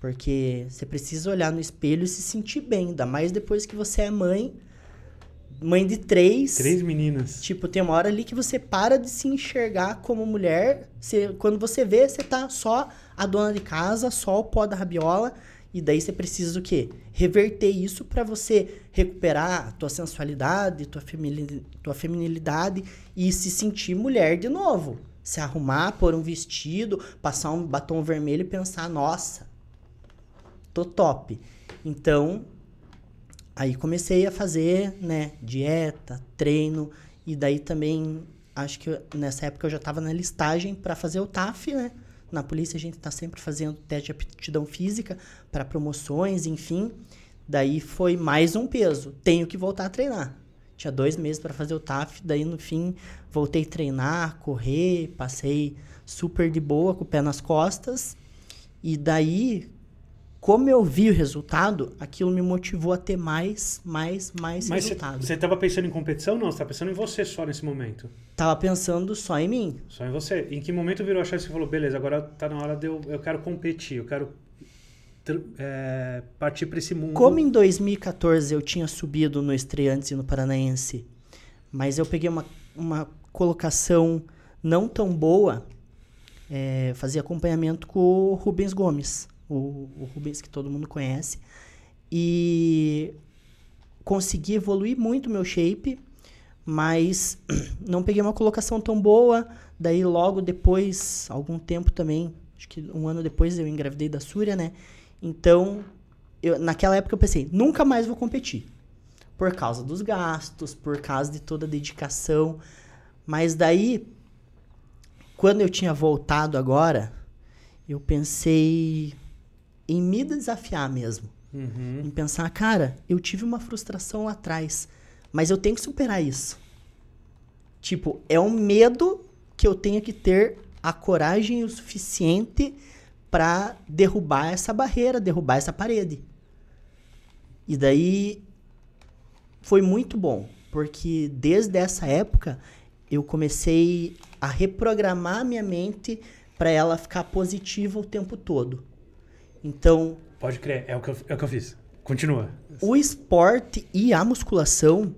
Porque você precisa olhar no espelho e se sentir bem, ainda mais depois que você é mãe mãe de três. Três meninas. Tipo, tem uma hora ali que você para de se enxergar como mulher. Você, quando você vê, você tá só a dona de casa, só o pó da rabiola. E daí você precisa o quê? Reverter isso para você recuperar a tua sensualidade, tua, tua feminilidade e se sentir mulher de novo. Se arrumar, pôr um vestido, passar um batom vermelho e pensar, nossa, tô top. Então, Aí comecei a fazer, né, dieta, treino, e daí também, acho que nessa época eu já estava na listagem para fazer o TAF, né? Na polícia a gente está sempre fazendo teste de aptidão física para promoções, enfim. Daí foi mais um peso, tenho que voltar a treinar. Tinha dois meses para fazer o TAF, daí no fim voltei a treinar, correr, passei super de boa com o pé nas costas. E daí, como eu vi o resultado, aquilo me motivou a ter mais, mais, mais Mas resultado. Você estava pensando em competição? Não, você estava pensando em você só nesse momento. Tava pensando só em mim. Só em você. Em que momento virou a chance e falou, beleza, agora tá na hora de eu, eu quero competir, eu quero é, partir para esse mundo. Como em 2014 eu tinha subido no Estreantes e no Paranaense, mas eu peguei uma, uma colocação não tão boa, é, fazia acompanhamento com o Rubens Gomes o, o Rubens que todo mundo conhece. E consegui evoluir muito meu shape, mas não peguei uma colocação tão boa. Daí logo depois, algum tempo também, acho que um ano depois eu engravidei da Súria, né? Então, eu, naquela época eu pensei, nunca mais vou competir. Por causa dos gastos, por causa de toda a dedicação. Mas daí, quando eu tinha voltado agora, eu pensei, em me desafiar mesmo. Uhum. Em pensar, cara, eu tive uma frustração lá atrás, mas eu tenho que superar isso. Tipo, é um medo que eu tenho que ter a coragem o suficiente para derrubar essa barreira, derrubar essa parede. E daí foi muito bom, porque desde essa época eu comecei a reprogramar minha mente para ela ficar positiva o tempo todo. Então. Pode crer, é o que eu, é o que eu fiz. Continua. O esporte e a musculação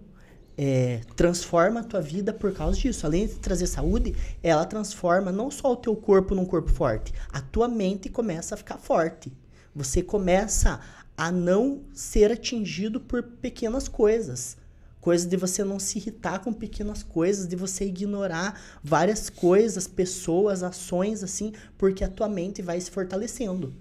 é, transforma a tua vida por causa disso. Além de trazer saúde, ela transforma não só o teu corpo num corpo forte, a tua mente começa a ficar forte. Você começa a não ser atingido por pequenas coisas. coisas de você não se irritar com pequenas coisas, de você ignorar várias coisas, pessoas, ações, assim, porque a tua mente vai se fortalecendo.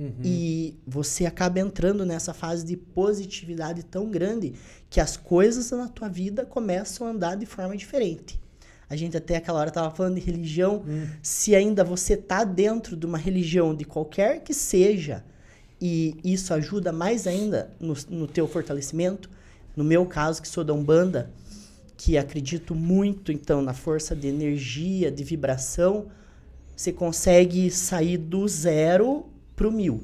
Uhum. E você acaba entrando nessa fase de positividade tão grande que as coisas na tua vida começam a andar de forma diferente. A gente até aquela hora estava falando de religião. Hum. Se ainda você está dentro de uma religião de qualquer que seja, e isso ajuda mais ainda no, no teu fortalecimento, no meu caso, que sou da Umbanda, que acredito muito, então, na força de energia, de vibração, você consegue sair do zero pro mil.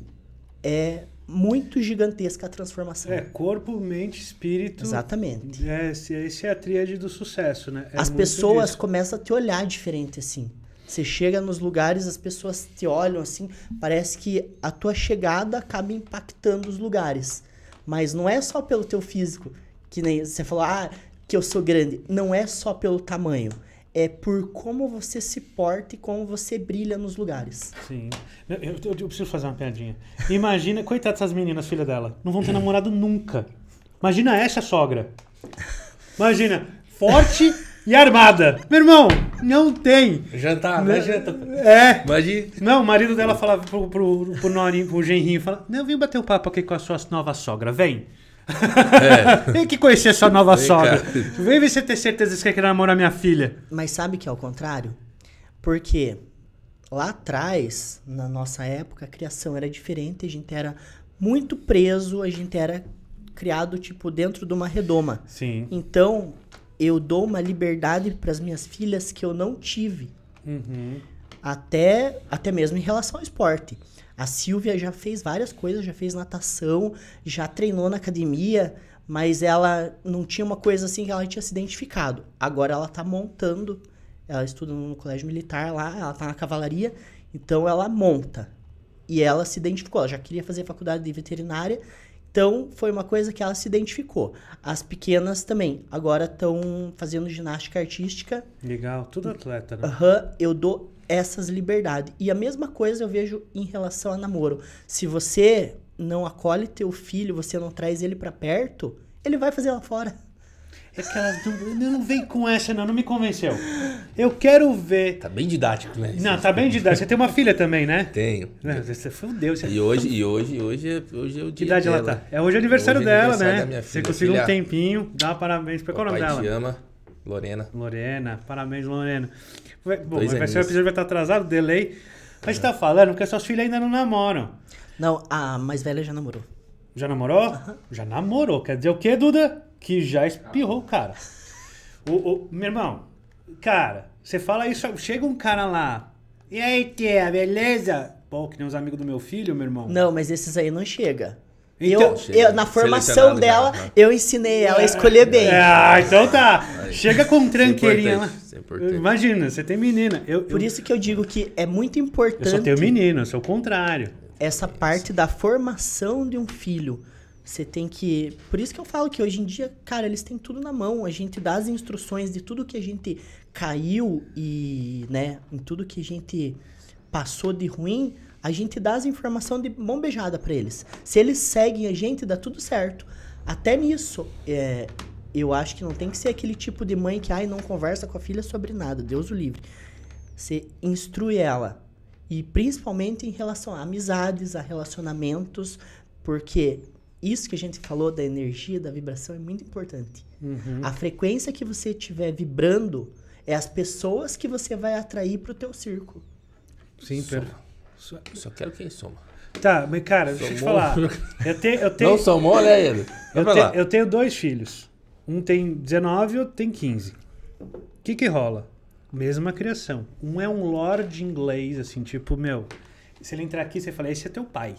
É muito gigantesca a transformação. É, corpo, mente, espírito. Exatamente. É, esse é a tríade do sucesso, né? É as pessoas começam a te olhar diferente, assim. Você chega nos lugares, as pessoas te olham assim, parece que a tua chegada acaba impactando os lugares. Mas não é só pelo teu físico, que nem você falou, ah, que eu sou grande. Não é só pelo tamanho é por como você se porta e como você brilha nos lugares. Sim. Eu, eu, eu preciso fazer uma piadinha. Imagina, coitada dessas meninas, filha dela. Não vão ter namorado nunca. Imagina essa sogra. Imagina, forte e armada. Meu irmão, não tem. Jantar, né, não, né? Janta. É. Imagina. Não, o marido dela falava pro, pro, pro, norinho, pro genrinho, fala, não, vem bater o um papo aqui com a sua nova sogra, vem. É. Tem que conhecer sua nova Vem sogra. Cá. Vem ver você ter certeza que você quer namorar minha filha. Mas sabe que é o contrário? Porque lá atrás, na nossa época, a criação era diferente, a gente era muito preso, a gente era criado tipo dentro de uma redoma. Sim. Então, eu dou uma liberdade para as minhas filhas que eu não tive. Uhum. Até, até mesmo em relação ao esporte. A Silvia já fez várias coisas, já fez natação, já treinou na academia, mas ela não tinha uma coisa assim que ela tinha se identificado. Agora ela tá montando, ela estuda no colégio militar lá, ela tá na cavalaria, então ela monta. E ela se identificou, ela já queria fazer faculdade de veterinária então, foi uma coisa que ela se identificou. As pequenas também, agora estão fazendo ginástica artística. Legal, tudo atleta, né? Uhum, eu dou essas liberdades. E a mesma coisa eu vejo em relação a namoro. Se você não acolhe teu filho, você não traz ele para perto, ele vai fazer lá fora que elas Não vem com essa, não, não me convenceu. Eu quero ver. Tá bem didático, né? Não, tá bem didático. Você tem uma filha também, né? Tenho. Não, você, Deus. Você e hoje, e hoje, hoje, hoje é o dia. Que idade dela. ela tá? É hoje o é aniversário hoje é dela, aniversário né? Da minha filha. Você conseguiu filha... um tempinho, dá parabéns pra qual é o nome dela? Te ama. Lorena. Lorena, parabéns, Lorena. Bom, Dois vai ser o episódio vai estar atrasado, delay. mas você tá falando as suas filhas ainda não namoram. Não, a mais velha já namorou. Já namorou? Uhum. Já namorou. Quer dizer o quê, Duda? que já espirrou o cara. O, o, meu irmão, cara, você fala isso, chega um cara lá. E aí, tia, beleza? Pô, que nem os amigos do meu filho, meu irmão. Não, mas esses aí não chega. Então, eu, eu, na formação dela, cara, tá. eu ensinei ela a escolher bem. É, ah, é, então tá. Chega com tranqueirinha é lá. É Imagina, você tem menina. Eu, Por eu, isso que eu digo que é muito importante. Eu só tenho menino, eu sou o contrário. Essa parte da formação de um filho. Você tem que. Por isso que eu falo que hoje em dia, cara, eles têm tudo na mão. A gente dá as instruções de tudo que a gente caiu e, né, em tudo que a gente passou de ruim, a gente dá as informações de mão beijada para eles. Se eles seguem a gente, dá tudo certo. Até nisso, é, eu acho que não tem que ser aquele tipo de mãe que, ai, não conversa com a filha sobre nada, Deus o livre. Você instrui ela. E principalmente em relação a amizades, a relacionamentos, porque isso que a gente falou da energia, da vibração, é muito importante. Uhum. A frequência que você estiver vibrando é as pessoas que você vai atrair para o teu círculo. Sim, pera. Só, só quero quem soma. Tá, mas cara, somou. deixa eu te falar. Eu tenho, eu tenho, Não somou, olha ele. Eu, te, eu, tenho dois filhos. Um tem 19 e outro tem 15. O que que rola? Mesma criação. Um é um lord inglês, assim, tipo, meu... Se ele entrar aqui, você fala, esse é teu pai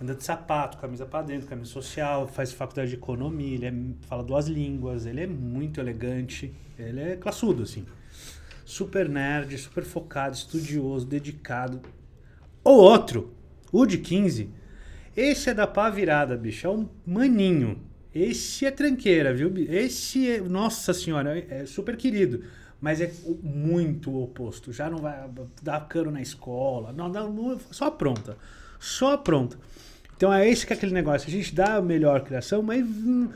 anda de sapato, camisa para dentro, camisa social, faz faculdade de economia, ele é, fala duas línguas, ele é muito elegante, ele é classudo, assim. Super nerd, super focado, estudioso, dedicado. Ou outro, o de 15, esse é da pá virada, bicho, é um maninho. Esse é tranqueira, viu? Esse é, nossa senhora, é, é super querido mas é muito oposto. Já não vai dar cano na escola, não, não só apronta só pronta. Então é esse que é aquele negócio. A gente dá a melhor criação, mas hum,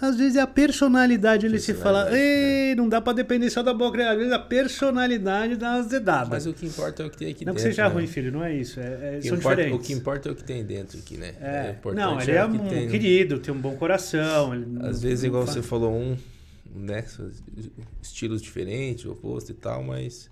às vezes é a personalidade ele se fala, né? ei, não dá para depender só da boa criação. Às vezes a personalidade dá umas dedadas. Mas o que importa é o que tem aqui não dentro. Não que seja né? ruim, filho, não é isso. É, é, são importa, diferentes. O que importa é o que tem dentro aqui, né? É. é não, é ele é, um tem... querido, tem um bom coração. às vezes, igual você falou, um, né? Estilos diferentes, oposto e tal, mas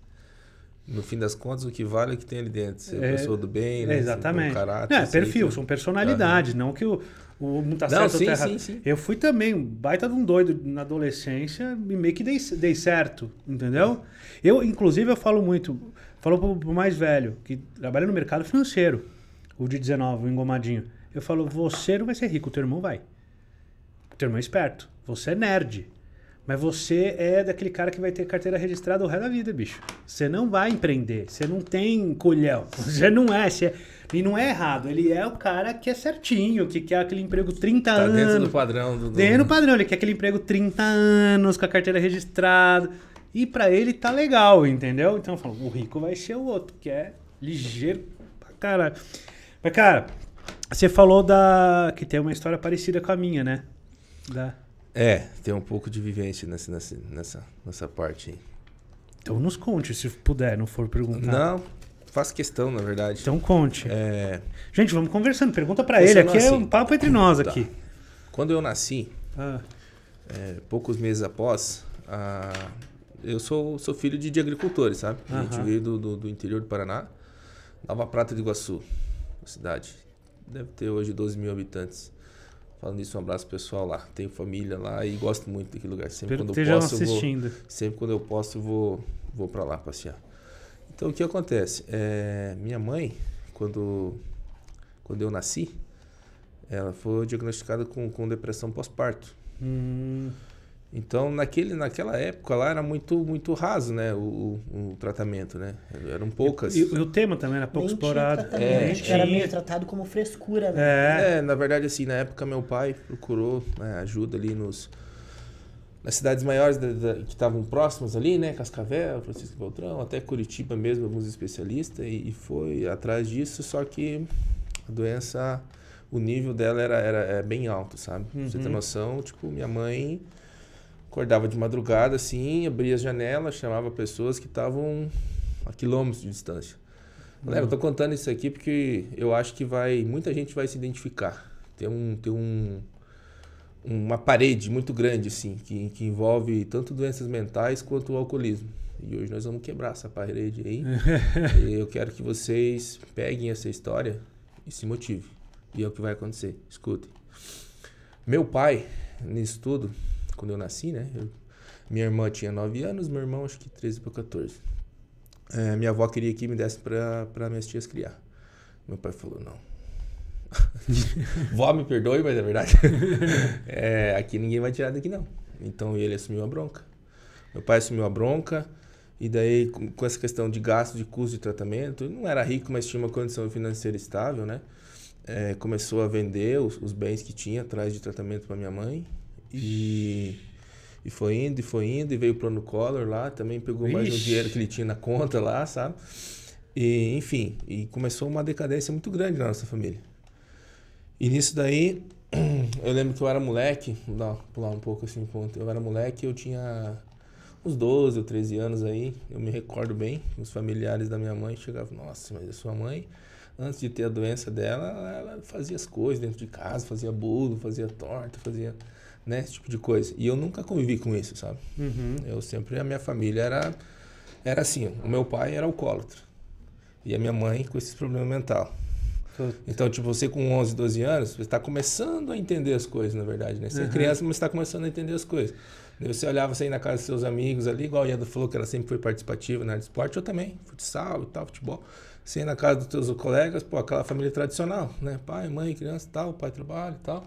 no fim das contas, o que vale é o que tem ali dentro. Ser é, pessoa do bem, né? É, exatamente. um caráter, não, é perfil, assim, são personalidades, uhum. não que o, o um tá não, certo sim, terra... sim, sim. Eu fui também um baita de um doido na adolescência e meio que dei, dei certo, entendeu? É. Eu, inclusive, eu falo muito, falo pro, pro mais velho, que trabalha no mercado financeiro, o de 19, o engomadinho. Eu falo, você não vai ser rico, o teu irmão vai. O teu irmão é esperto, você é nerd. Mas você é daquele cara que vai ter carteira registrada o resto da vida, bicho. Você não vai empreender. Você não tem colhão. Você não é, você é. E não é errado. Ele é o cara que é certinho, que quer aquele emprego 30 tá anos. Dentro do padrão. Do, do... Dentro do padrão. Ele quer aquele emprego 30 anos, com a carteira registrada. E para ele tá legal, entendeu? Então eu falo, o rico vai ser o outro, que é ligeiro pra caralho. Mas, cara, você falou da. que tem uma história parecida com a minha, né? Da. É, tem um pouco de vivência nessa, nessa, nessa, nessa parte aí. Então nos conte, se puder, não for perguntar. Não, faz questão, na verdade. Então conte. É... Gente, vamos conversando. Pergunta para ele. Aqui é nasci. é um papo entre nós tá. aqui. Quando eu nasci, ah. é, poucos meses após, a... eu sou, sou filho de, de agricultores, sabe? A gente veio do, do, do, interior do Paraná, Nova Prata do Iguaçu, cidade. Deve ter hoje 12 mil habitantes. Falando nisso, um abraço pessoal lá. Tenho família lá e gosto muito daquele lugar. Sempre Pero quando eu posso, assistindo. vou, sempre quando eu posso, eu vou, vou para lá passear. Então, o que acontece? É, minha mãe, quando, quando eu nasci, ela foi diagnosticada com, com depressão pós-parto. Hum. Então, naquele, naquela época lá era muito, muito raso, né? O, o, o tratamento, né? Eram poucas. E, e, o tema também era pouco Nem explorado. É, era meio tratado como frescura, né? É. é. na verdade, assim, na época meu pai procurou né, ajuda ali nos, nas cidades maiores da, da, que estavam próximas ali, né? Cascavel, Francisco Beltrão, até Curitiba mesmo, alguns especialistas, e, e foi atrás disso, só que a doença, o nível dela era, era, é bem alto, sabe? Pra você ter uhum. noção, tipo, minha mãe Acordava de madrugada, assim, abria as janelas, chamava pessoas que estavam a quilômetros de distância. Galera, eu tô contando isso aqui porque eu acho que vai muita gente vai se identificar. Tem um tem um uma parede muito grande assim que, que envolve tanto doenças mentais quanto o alcoolismo. E hoje nós vamos quebrar essa parede aí. eu quero que vocês peguem essa história e se motivem. E é o que vai acontecer. Escutem. Meu pai, nisso tudo, quando eu nasci, né? Eu, minha irmã tinha 9 anos, meu irmão acho que 13 para 14. É, minha avó queria que me desse para minhas tias criar. Meu pai falou: não. vó, me perdoe, mas é verdade. é, aqui ninguém vai tirar daqui, não. Então ele assumiu a bronca. Meu pai assumiu a bronca. E daí, com essa questão de gasto, de custo de tratamento, não era rico, mas tinha uma condição financeira estável, né? É, começou a vender os, os bens que tinha atrás de tratamento para minha mãe e, e foi indo, e foi indo, e veio o plano Collor lá, também pegou Ixi. mais um dinheiro que ele tinha na conta lá, sabe? E, enfim, e começou uma decadência muito grande na nossa família. E nisso daí, eu lembro que eu era moleque, não, pular um pouco assim, ponto. Eu era moleque, eu tinha uns 12 ou 13 anos aí, eu me recordo bem, os familiares da minha mãe chegavam, nossa, mas a é sua mãe, antes de ter a doença dela, ela fazia as coisas dentro de casa, fazia bolo, fazia torta, fazia né? Esse tipo de coisa. E eu nunca convivi com isso, sabe? Uhum. Eu sempre, a minha família era, era assim, o meu pai era alcoólatra e a minha mãe com esse problema mental. Então, tipo, você com 11, 12 anos, você está começando a entender as coisas, na verdade, né? Você é uhum. é criança, mas está começando a entender as coisas. Daí você olhava, você ia na casa dos seus amigos ali, igual o Iado falou que ela sempre foi participativa na área de esporte, eu também, futsal e tal, futebol. Você ia na casa dos seus colegas, pô, aquela família tradicional, né? Pai, mãe, criança e tal, pai trabalha e tal.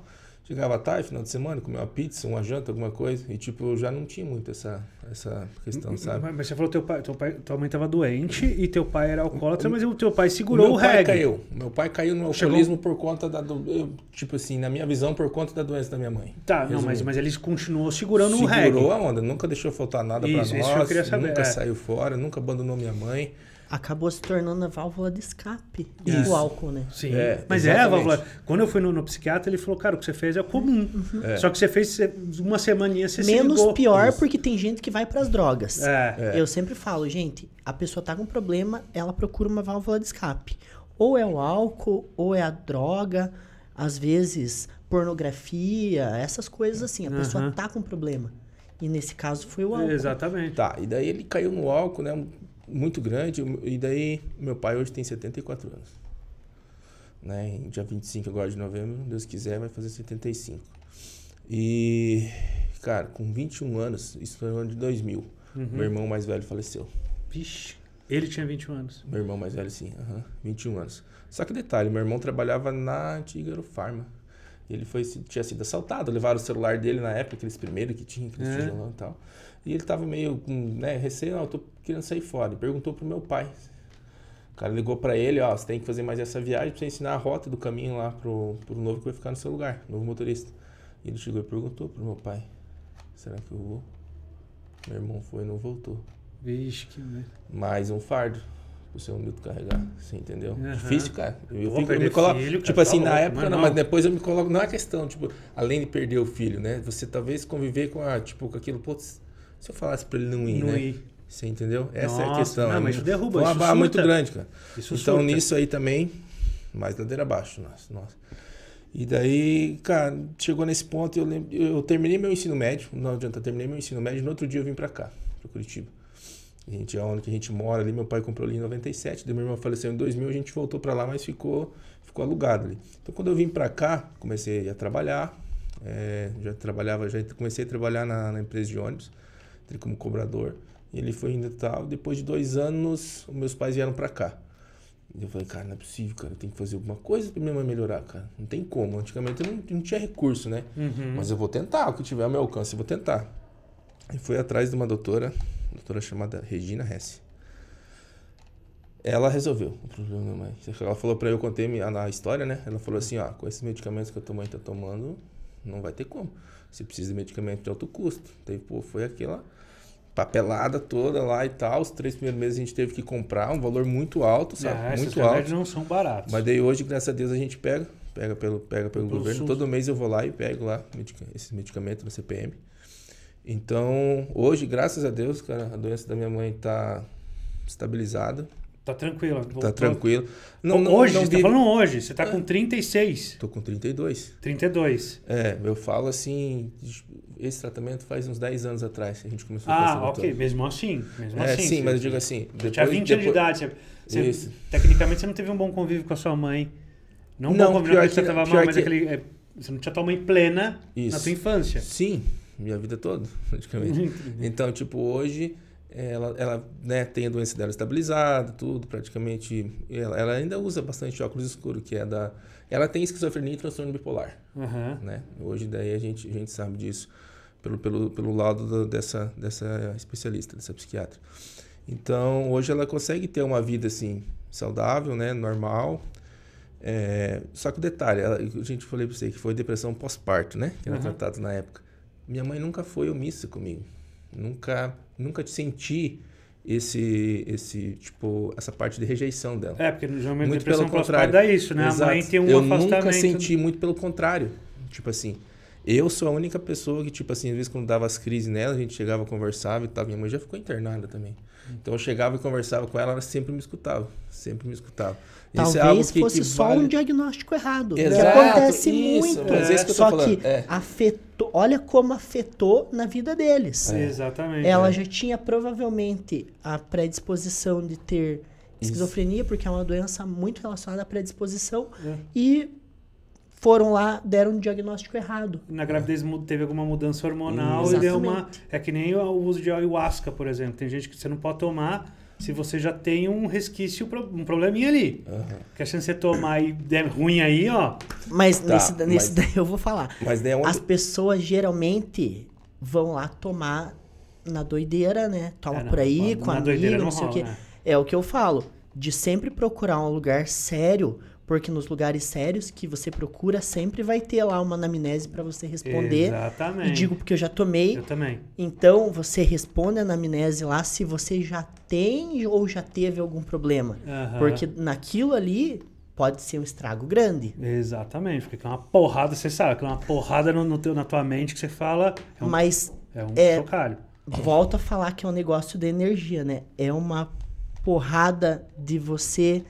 Chegava tarde, final de semana, comia uma pizza, uma janta, alguma coisa. E, tipo, eu já não tinha muito essa, essa questão, hum, hum, sabe? Mas, você falou que teu pai, teu pai, tua mãe tava doente e teu pai era alcoólatra, mas o teu pai segurou o, meu pai caiu. Meu pai caiu no Chegou- por conta da... do- eu, tipo assim, na minha visão, por conta da doença da minha mãe. Tá, não, mas, mas ele continuou segurando o reggae. Segurou a onda, nunca deixou faltar nada para pra isso eu nós, queria saber, nunca é. saiu fora, nunca abandonou minha mãe acabou se tornando a válvula de escape do álcool, né? Sim. É, Mas exatamente. é a válvula. Quando eu fui no, no, psiquiatra, ele falou, cara, o que você fez é comum. Uhum. É. Só que você fez uma semaninha, você Menos se pior, Isso. porque tem gente que vai para as drogas. É. é. Eu sempre falo, gente, a pessoa tá com problema, ela procura uma válvula de escape. Ou é o álcool, ou é a droga, às vezes pornografia, essas coisas assim. A uhum. pessoa tá com problema. E nesse caso foi o álcool. Né? Exatamente. Tá, e daí ele caiu no álcool, né? muito grande. E daí, meu pai hoje tem 74 anos. Né? dia 25 agora de novembro, Deus quiser, vai fazer 75. E, cara, com 21 anos, isso foi no ano de 2000, uhum. meu irmão mais velho faleceu. Vixe, ele tinha 21 anos? Meu irmão mais velho, sim, uhum, 21 anos. Só que detalhe, meu irmão trabalhava na antiga Aerofarma. Ele foi, tinha sido assaltado, levaram o celular dele na época, aqueles primeiros que tinha, aqueles é. e tal. E ele estava meio com né, receio, não, eu tô querendo sair fora. E perguntou pro meu pai. O cara ligou para ele, ó, você tem que fazer mais essa viagem para ensinar a rota do caminho lá pro, pro novo que vai ficar no seu lugar, novo motorista. E ele chegou e perguntou pro meu pai, será que eu vou? Meu irmão foi e não voltou. Vixe, que merda. Mais um fardo pro seu Milton carregar, você entendeu? Uhum. Difícil, cara. Eu, fico, eu me coloco, filho, tipo tá assim, na louco, época mas não, mas depois eu me coloco, não é questão, tipo, além de perder o filho, né? Você talvez conviver com a, tipo, com aquilo, putz, se eu falasse para ele não ir, não né? Ir. Você entendeu? Essa Nossa, é a questão. Não, mas isso derruba, Foi uma barra muito grande, cara. Isso então surta. nisso aí também, mais ladeira abaixo. Nossa, nossa. E daí, cara, chegou nesse ponto, eu, lembro, eu terminei meu ensino médio, não adianta, terminei meu ensino médio, no outro dia eu vim para cá, para Curitiba. A gente é onde que a gente mora ali, meu pai comprou ali em 97, daí meu irmão faleceu em 2000, a gente voltou para lá, mas ficou, ficou alugado ali. Então quando eu vim para cá, comecei a trabalhar, é, já trabalhava, já comecei a trabalhar na, na empresa de ônibus, como cobrador. Ele foi ainda tal. Depois de dois anos, meus pais vieram para cá. Eu falei, cara, não é possível, cara. Tem que fazer alguma coisa pra minha mãe melhorar, cara. Não tem como. Antigamente eu não, não tinha recurso, né? Uhum. Mas eu vou tentar. O que tiver ao meu alcance, eu vou tentar. E fui atrás de uma doutora, doutora chamada Regina Hess. Ela resolveu o problema da mãe. Ela falou pra eu, eu contei a, a história, né? Ela falou assim, ó, com esses medicamentos que a tua mãe tá tomando, não vai ter como. Você precisa de medicamento de alto custo. Então, pô, foi aquela papelada toda lá e tal. Os três primeiros meses a gente teve que comprar, um valor muito alto, sabe? Ah, muito alto. não são baratos. Mas daí hoje, graças a Deus, a gente pega, pega pelo, pega pelo, pelo governo. SUS. Todo mês eu vou lá e pego lá esses medicamentos no CPM. Então, hoje, graças a Deus, cara, a doença da minha mãe está estabilizada. Tá tranquilo. Tá tranquilo. Não, hoje, não você vive... tá falando hoje, você tá é. com 36. Tô com 32. 32. É, eu falo assim, esse tratamento faz uns 10 anos atrás, a gente começou ah, a Ah, ok, mesmo assim, mesmo é, assim. sim, mas eu digo assim... Depois, tinha 20 depois... anos de idade, você, você, tecnicamente você não teve um bom convívio com a sua mãe. Não, não bom convívio, que, você tava é, mal, mas que... É. aquele, é, você não tinha tua mãe plena Isso. na sua infância. Sim, minha vida toda, praticamente. então, tipo, hoje ela, ela né, tem a doença dela estabilizada, tudo, praticamente. Ela, ela, ainda usa bastante óculos escuros que é da. Ela tem esquizofrenia e transtorno bipolar. Uhum. Né? Hoje, daí, a gente, a gente sabe disso pelo, pelo, pelo lado do, dessa, dessa especialista, dessa psiquiatra. Então, hoje ela consegue ter uma vida assim, saudável, né? normal. É... Só que o detalhe, ela, a gente falei para você que foi depressão pós-parto, né? Que era uhum. tratado na época. Minha mãe nunca foi omissa comigo. Nunca, nunca senti esse, esse tipo, essa parte de rejeição dela. É, porque geralmente muito pelo contrário. é isso, né? Exato. A mãe tem um eu afastamento. Eu nunca senti muito pelo contrário. Tipo assim, eu sou a única pessoa que, tipo assim, às vezes quando dava as crises nela, a gente chegava, conversava e tal. Minha mãe já ficou internada também. Hum. Então eu chegava e conversava com ela, ela sempre me escutava. Sempre me escutava. Talvez isso é que, fosse só um diagnóstico errado. Exato, que acontece isso, muito. É. Que só falando. que é. afetou. Olha como afetou na vida deles. É. Exatamente. Ela é. já tinha provavelmente a predisposição de ter esquizofrenia, isso. porque é uma doença muito relacionada à predisposição. É. E foram lá, deram um diagnóstico errado. Na gravidez teve alguma mudança hormonal Exatamente. e deu uma. É que nem o uso de ayahuasca, por exemplo. Tem gente que você não pode tomar se você já tem um resquício, um probleminha ali. Uhum. Que a chance de você tomar e der ruim aí, ó. Mas tá, nesse, nesse daí eu vou falar. Mas daí é onde... As pessoas geralmente vão lá tomar na doideira, né? Toma é, por aí, com amigo, não, não sei rola, o quê. Né? É o que eu falo. De sempre procurar um lugar sério porque nos lugares sérios que você procura sempre vai ter lá uma anamnese para você responder. Exatamente. E digo porque eu já tomei. Eu também. Então você responde a anamnese lá se você já tem ou já teve algum problema, uhum. porque naquilo ali pode ser um estrago grande. Exatamente, porque é uma porrada, você sabe, é uma porrada no, no teu, na tua mente que você fala. É um, Mas é um é, chocalho. Volto a falar que é um negócio de energia, né? É uma porrada de você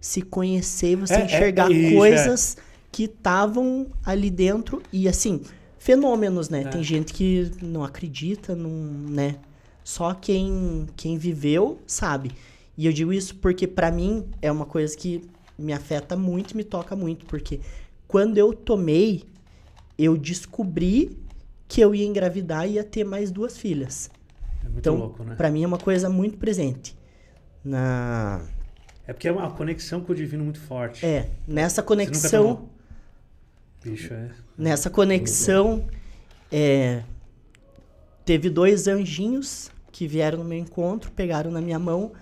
se conhecer, você é, é enxergar é coisas é. que estavam ali dentro e assim, fenômenos, né? É. Tem gente que não acredita, não, né? Só quem quem viveu sabe. E eu digo isso porque para mim é uma coisa que me afeta muito, me toca muito, porque quando eu tomei, eu descobri que eu ia engravidar e ia ter mais duas filhas. É muito então, louco, né? Para mim é uma coisa muito presente. Na é porque é uma conexão com o divino muito forte. É, nessa conexão. Bicho, é. Nessa conexão, é, teve dois anjinhos que vieram no meu encontro, pegaram na minha mão,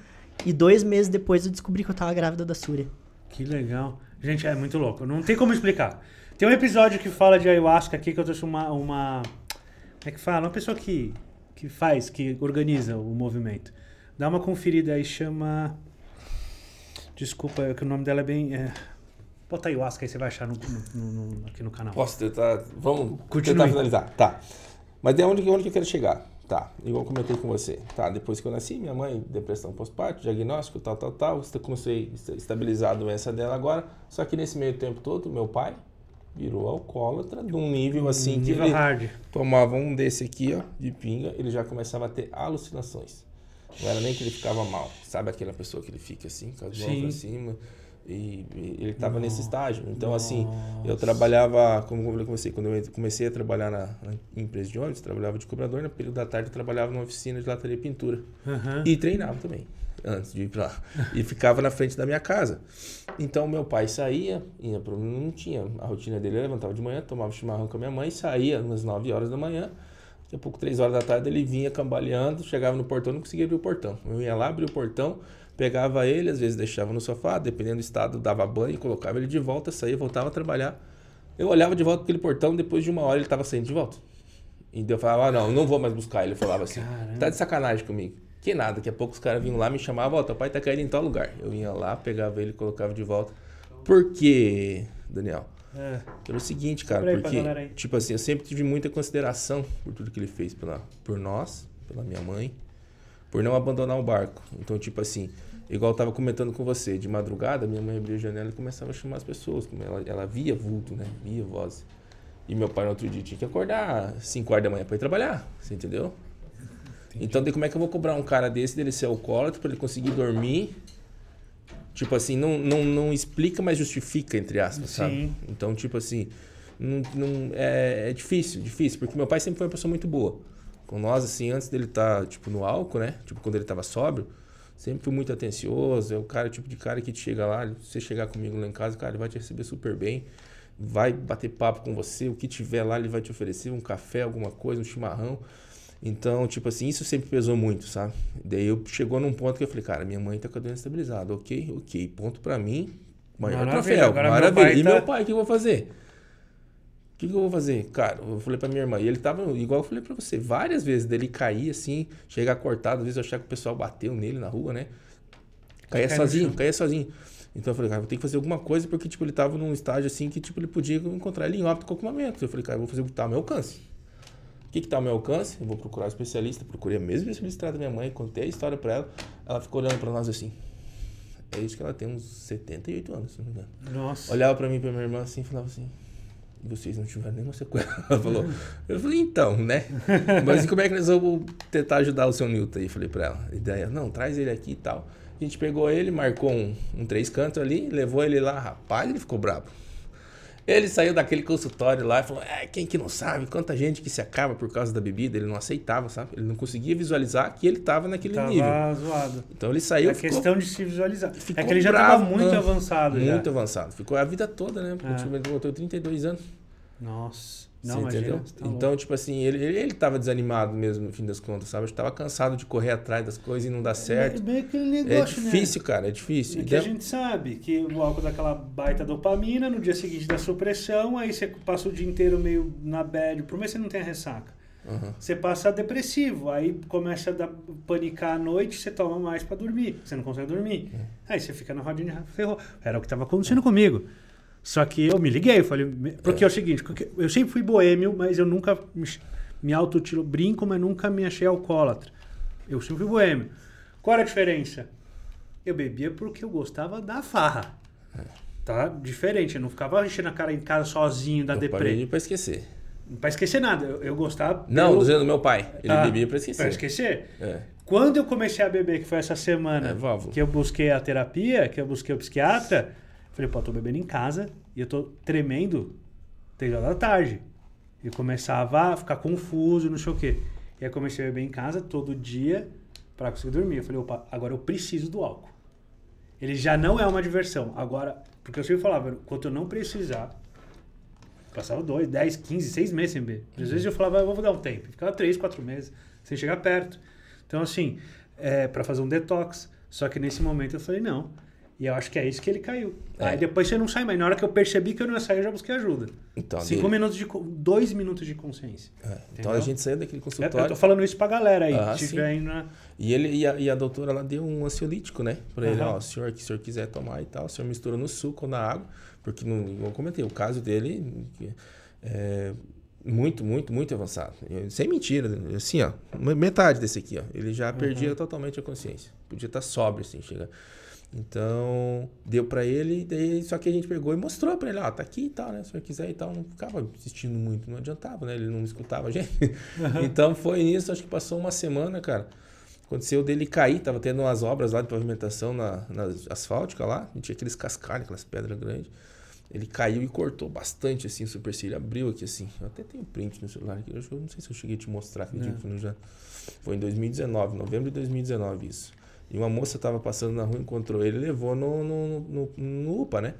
e dois meses depois eu descobri que eu tava grávida da Súria. Que legal. Gente, é muito louco. Não tem como explicar. Tem um episódio que fala de ayahuasca aqui que eu trouxe uma. uma como é que fala? Uma pessoa que, que faz, que organiza o movimento. Dá uma conferida aí, chama. Desculpa, é que o nome dela é bem. É... Bota ayahuasca aí, você vai achar no, no, no, aqui no canal. Posso tentar. Vamos Continue. tentar finalizar. Tá. Mas é onde, onde que eu quero chegar? Tá, igual comentei com você. Tá, depois que eu nasci, minha mãe, depressão pós-parto, diagnóstico, tal, tal, tal. Comecei a estabilizar a doença dela agora. Só que nesse meio tempo todo, meu pai virou alcoólatra de um nível assim um nível que ele hard. tomava um desse aqui, ó, de pinga, ele já começava a ter alucinações. Não era nem que ele ficava mal. Sabe aquela pessoa que ele fica assim, com as mãos pra cima? E, e ele estava nesse estágio. Então, Nossa. assim, eu trabalhava, como eu comecei, quando eu comecei a trabalhar na, na empresa de ônibus, trabalhava de cobrador, no né? período da tarde eu trabalhava numa oficina de lataria e pintura. Uhum. E treinava também, antes de ir para lá. e ficava na frente da minha casa. Então, meu pai saía, ia pro, não tinha, a rotina dele eu levantava de manhã, tomava chimarrão com a minha mãe, saía umas 9 horas da manhã, Daqui a pouco, três horas da tarde, ele vinha cambaleando, chegava no portão, não conseguia abrir o portão. Eu ia lá, abria o portão, pegava ele, às vezes deixava no sofá, dependendo do estado, dava banho, colocava ele de volta, saía, voltava a trabalhar. Eu olhava de volta aquele portão, depois de uma hora ele estava saindo de volta. E eu falava, ah, não, não vou mais buscar. Ele falava assim, Caramba. tá de sacanagem comigo. Que nada, daqui a pouco os caras vinham lá, me chamavam, ó, oh, teu pai tá caindo em tal lugar. Eu ia lá, pegava ele, colocava de volta. Por quê, Daniel? É. Pelo seguinte, cara, porque, tipo assim, eu sempre tive muita consideração por tudo que ele fez pela, por nós, pela minha mãe, por não abandonar o barco. Então, tipo assim, igual eu tava comentando com você, de madrugada, minha mãe abria a janela e começava a chamar as pessoas, ela, ela via vulto, né? Via voz. E meu pai no outro dia tinha que acordar 5 horas da manhã para ir trabalhar, você entendeu? Entendi. Então, daí como é que eu vou cobrar um cara desse dele ser alcoólatra para ele conseguir dormir Tipo assim, não, não, não explica, mas justifica, entre aspas, Sim. sabe? Então, tipo assim, não, não, é, é difícil, difícil. Porque meu pai sempre foi uma pessoa muito boa. Com nós, assim, antes dele estar, tá, tipo, no álcool, né? Tipo, quando ele tava sóbrio, sempre fui muito atencioso. É o cara, tipo de cara que te chega lá, se você chegar comigo lá em casa, cara, ele vai te receber super bem. Vai bater papo com você, o que tiver lá ele vai te oferecer, um café, alguma coisa, um chimarrão. Então, tipo assim, isso sempre pesou muito, sabe? Daí eu chegou num ponto que eu falei, cara, minha mãe tá com a doença estabilizada, ok, ok, ponto para mim, maior maravilha, troféu, maravilha. Meu e tá... meu pai, o que eu vou fazer? O que, que, eu vou fazer? Cara, eu falei pra minha irmã, e ele tava, igual eu falei pra você, várias vezes dele cair assim, chegar cortado, às vezes eu achava que o pessoal bateu nele na rua, né? Caía cai sozinho, caía sozinho. Então eu falei, cara, vou ter que fazer alguma coisa, porque, tipo, ele tava num estágio assim que, tipo, ele podia encontrar ele em óbito a qualquer momento. Eu falei, cara, eu vou fazer o que tá ao meu alcance que está ao meu alcance? Eu vou procurar o especialista. Procurei a mesma especialista da minha mãe, contei a história para ela. Ela ficou olhando para nós assim. É isso que ela tem uns 78 anos, se não me engano. Nossa. Olhava para mim e para minha irmã assim e falava assim: vocês não tiveram nenhuma sequela. Ela falou. Eu falei, então, né? Mas como é que nós vamos tentar ajudar o seu Newton aí? Falei para ela. Ideia, não, traz ele aqui e tal. A gente pegou ele, marcou um, um três cantos ali, levou ele lá, rapaz, ele ficou bravo. Ele saiu daquele consultório lá e falou: é, quem que não sabe quanta gente que se acaba por causa da bebida? Ele não aceitava, sabe? Ele não conseguia visualizar que ele estava naquele tava nível. zoado. Então ele saiu. É ficou, questão de se visualizar. é que ele já estava muito né? avançado. Muito já. avançado. Ficou a vida toda, né? Porque é. Tipo, ele voltou 32 anos. Nossa. Não, entendeu? Tá então, tipo assim, ele, ele, ele tava desanimado mesmo, no fim das contas, sabe? Eu tava cansado de correr atrás das coisas e não dar é, certo. É, negócio, é difícil, né? cara, é difícil. Porque é então... a gente sabe que o álcool dá aquela baita dopamina, no dia seguinte dá supressão, aí você passa o dia inteiro meio na bad, por mês você não tem a ressaca. Uhum. Você passa depressivo, aí começa a dar, panicar à noite, você toma mais para dormir, você não consegue dormir. Uhum. Aí você fica na rodinha ferrou. Era o que tava acontecendo uhum. comigo. Só que eu me liguei, eu falei, porque é, é o seguinte, eu sempre fui boêmio, mas eu nunca me, me autotilo brinco, mas nunca me achei alcoólatra. Eu sempre fui boêmio. Qual era a diferença? Eu bebia porque eu gostava da farra. É. Tá? Diferente, eu não ficava enchendo a cara em casa sozinho da eu deprê. pra esquecer. Não pra esquecer nada, eu, eu gostava. Não, pelo... dizendo do meu pai. Ele ah, bebia pra esquecer. Pra esquecer? É. Quando eu comecei a beber, que foi essa semana é, que eu busquei a terapia, que eu busquei o psiquiatra, Falei, pô, eu tô bebendo em casa e eu tô tremendo três horas da tarde. E começava a ficar confuso, não sei o quê. E aí comecei a beber em casa todo dia para conseguir dormir. Eu falei, opa, agora eu preciso do álcool. Ele já não é uma diversão. Agora, porque eu sempre falava, enquanto eu não precisar, passava dois, dez, quinze, seis meses sem beber. Às vezes eu falava, eu vou dar um tempo. Ficava três, quatro meses sem chegar perto. Então, assim, é, para fazer um detox. Só que nesse momento eu falei, não, e eu acho que é isso que ele caiu. É. Aí depois você não sai mais. Na hora que eu percebi que eu não ia sair, eu já busquei ajuda. Então, Cinco minutos de. Dois minutos de consciência. É. Então a gente saiu daquele consultório. Eu tô falando isso pra galera aí. Ah, tiver aí na... E ele e a, e a, doutora lá deu um ansiolítico, né? Pra uhum. ele, ó, o senhor, que o senhor quiser tomar e tal, o senhor mistura no suco ou na água. Porque, não, eu comentei, o caso dele é muito, muito, muito avançado. Eu, sem mentira, assim, ó, metade desse aqui, ó. Ele já uhum. perdia totalmente a consciência. Podia estar tá sóbrio, assim, chega. Então, deu para ele, daí, só que a gente pegou e mostrou para ele, ó, ah, tá aqui e tal, né? Se o senhor quiser e tal, não ficava insistindo muito, não adiantava, né? Ele não escutava a gente. Uhum. Então foi nisso, acho que passou uma semana, cara. Aconteceu dele cair, tava tendo umas obras lá de pavimentação na, na asfáltica lá, tinha aqueles cascalhos, aquelas pedras grandes. Ele caiu e cortou bastante assim o supercílio, abriu aqui assim. Eu até tenho print no celular aqui, eu não sei se eu cheguei a te mostrar, acredito é. que não já. Foi em 2019, novembro de 2019 isso. E uma moça estava passando na rua, encontrou ele levou no, no, no, no UPA, né?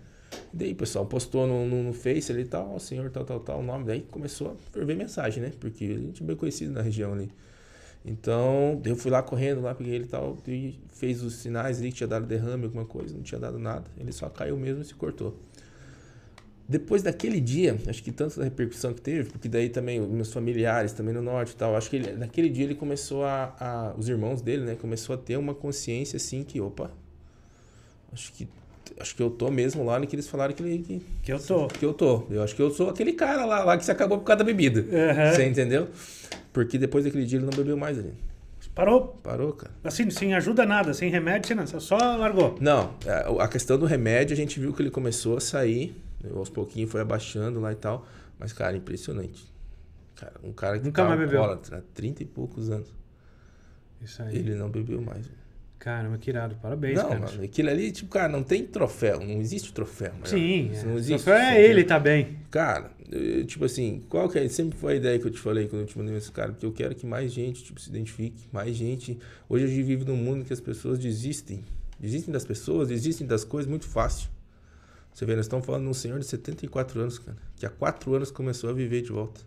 E daí o pessoal postou no, no, no Face ali tal, senhor tal, tal, tal, o nome. Daí começou a ferver mensagem, né? Porque a gente é bem conhecido na região ali. Então, eu fui lá correndo, lá peguei ele e tal, e fez os sinais ali que tinha dado derrame, alguma coisa, não tinha dado nada. Ele só caiu mesmo e se cortou. Depois daquele dia, acho que tanto da repercussão que teve, porque daí também meus familiares também no norte e tal, acho que ele, naquele dia ele começou a, a, os irmãos dele, né, começou a ter uma consciência assim que, opa, acho que acho que eu tô mesmo lá no que eles falaram que ele, que, que eu tô. Que eu tô. Eu acho que eu sou aquele cara lá, lá que se acabou por causa da bebida. Uhum. Você entendeu? Porque depois daquele dia ele não bebeu mais ali. Parou? Parou, cara. Assim, sem ajuda nada, sem remédio, sem só largou. Não, é, a questão do remédio a gente viu que ele começou a sair eu, aos pouquinhos foi abaixando lá e tal. Mas, cara, impressionante. Cara, um cara que Nunca tá mais bebeu. há 30 e poucos anos. Isso aí. Ele não bebeu mais. Caramba, que irado. Parabéns, não, cara. Mano, aquilo ali, tipo, cara, não tem troféu. Não existe troféu. Mano. Sim. Isso é. não existe. O troféu é ele, tá bem. Cara, eu, tipo assim, qual que é? Sempre foi a ideia que eu te falei quando eu te mandei esse cara. Porque eu quero que mais gente, tipo, se identifique. Mais gente. Hoje a gente vive num mundo que as pessoas desistem. Desistem das pessoas, desistem das coisas muito fácil. Você vê, nós estamos falando de um senhor de 74 anos, cara, que há 4 anos começou a viver de volta.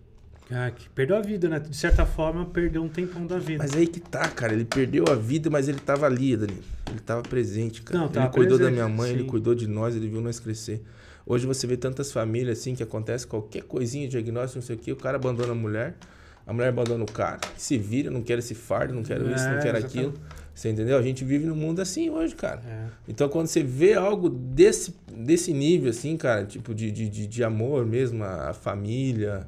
Ah, que perdeu a vida, né? De certa forma, perdeu um tempão da vida. Mas aí que tá, cara. Ele perdeu a vida, mas ele tava ali, Danilo. Ele tava presente, cara. Não, tá ele cuidou presente, da minha mãe, sim. ele cuidou de nós, ele viu nós crescer. Hoje você vê tantas famílias assim que acontece qualquer coisinha, diagnóstico, não sei o quê, o cara abandona a mulher, a mulher abandona o cara. Se vira, não quer esse fardo, não quero é, isso, não é, quero aquilo. Você entendeu? A gente vive num mundo assim hoje, cara. É. Então, quando você vê algo desse, desse nível, assim, cara, tipo de, de, de amor mesmo, a, família,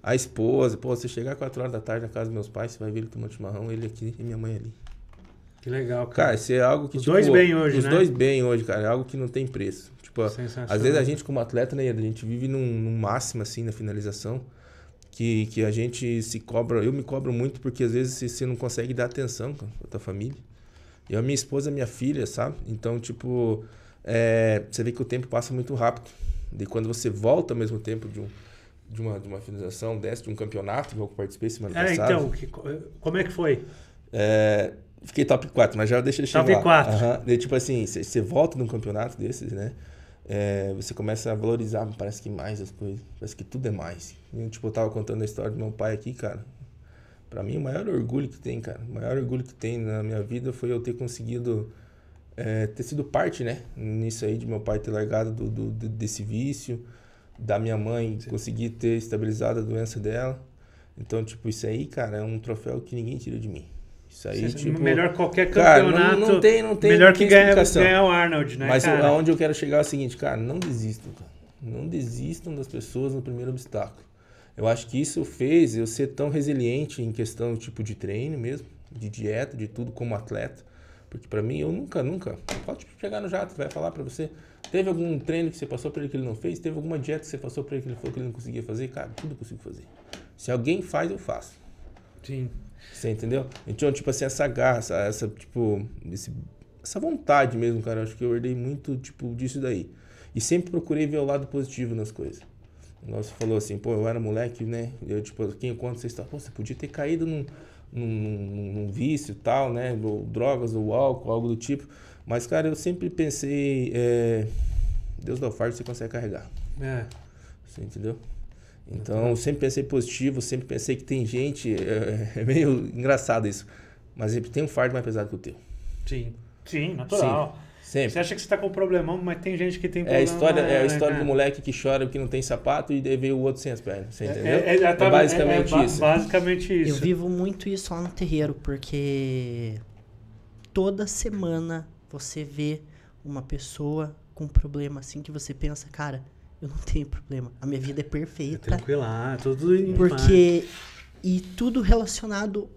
a esposa. Pô, você chegar 4 horas da tarde na casa dos meus pais, você vai ver ele tomando chimarrão, ele aqui e minha mãe ali. Que legal, cara. Cara, isso é algo que. Os tipo, dois bem hoje, os né? Os dois bem hoje, cara. É algo que não tem preço. Tipo, às vezes a gente, como atleta, né, a gente vive num, num máximo, assim, na finalização que, que a gente se cobra, eu me cobro muito porque às vezes você não consegue dar atenção cara, pra tua família. Eu, minha esposa, minha filha, sabe? Então, tipo, é, você vê que o tempo passa muito rápido. E quando você volta ao mesmo tempo de um de uma, de uma finalização dessa, de um campeonato que eu participei semana é, então, que, como é que foi? É, fiquei top 4, mas já deixa eu chegar Top lá. 4. Uhum. E, tipo assim, você volta num campeonato desses, né? é, você começa a valorizar, parece que mais as coisas, parece que tudo é mais. Eu, tipo, eu tava contando a história do meu pai aqui, cara. Para mim, o maior orgulho que tem, cara, o maior orgulho que tem na minha vida foi eu ter conseguido é, ter sido parte, né, nisso aí de meu pai ter largado do, do, do desse vício, da minha mãe Sim. conseguir ter estabilizado a doença dela. Então, tipo, isso aí, cara, é um troféu que ninguém tira de mim. Isso aí, Você, tipo, melhor qualquer campeonato. Cara, não, não, tem, não tem. Melhor que ganhar, ganhar o Arnold, né? Mas cara? aonde eu quero chegar é o seguinte, cara, não desistam, cara. Não desistam das pessoas no primeiro obstáculo. Eu acho que isso fez eu ser tão resiliente em questão tipo de treino mesmo, de dieta, de tudo como atleta. Porque para mim, eu nunca, nunca. Pode chegar no jato, vai falar para você. Teve algum treino que você passou para ele que ele não fez? Teve alguma dieta que você passou para ele que ele falou que ele não conseguia fazer? Cara, tudo eu consigo fazer. Se alguém faz, eu faço. Sim. Você entendeu? Então, tipo assim, essa garra, essa, tipo, esse, essa vontade mesmo, cara, acho que eu herdei muito, tipo, disso daí. E sempre procurei ver o lado positivo nas coisas. Nós falou assim, pô, eu era moleque, né? Eu, tipo, quem enquanto você está, pô, você podia ter caído num, num, num, num vício tal, né? Ou drogas, ou álcool, algo do tipo. Mas, cara, eu sempre pensei, é, Deus dá o fardo, você consegue carregar. É. Você entendeu? Então, sempre pensei positivo, sempre pensei que tem gente. É, é meio engraçado isso. Mas tem um fardo mais pesado que o teu. Sim. Sim, natural. Sim, sempre. Você acha que você está com um problemão, mas tem gente que tem problema. É a história, é a né? história né, do é. moleque que chora porque não tem sapato e daí veio o outro sem as pernas. Você é, entendeu? É, é, é basicamente é, isso. Basicamente isso. Eu vivo muito isso lá no terreiro, porque toda semana você vê uma pessoa com um problema assim que você pensa, cara, eu não tenho problema. A minha vida é perfeita. É tranquila, tudo em Porque. E tudo relacionado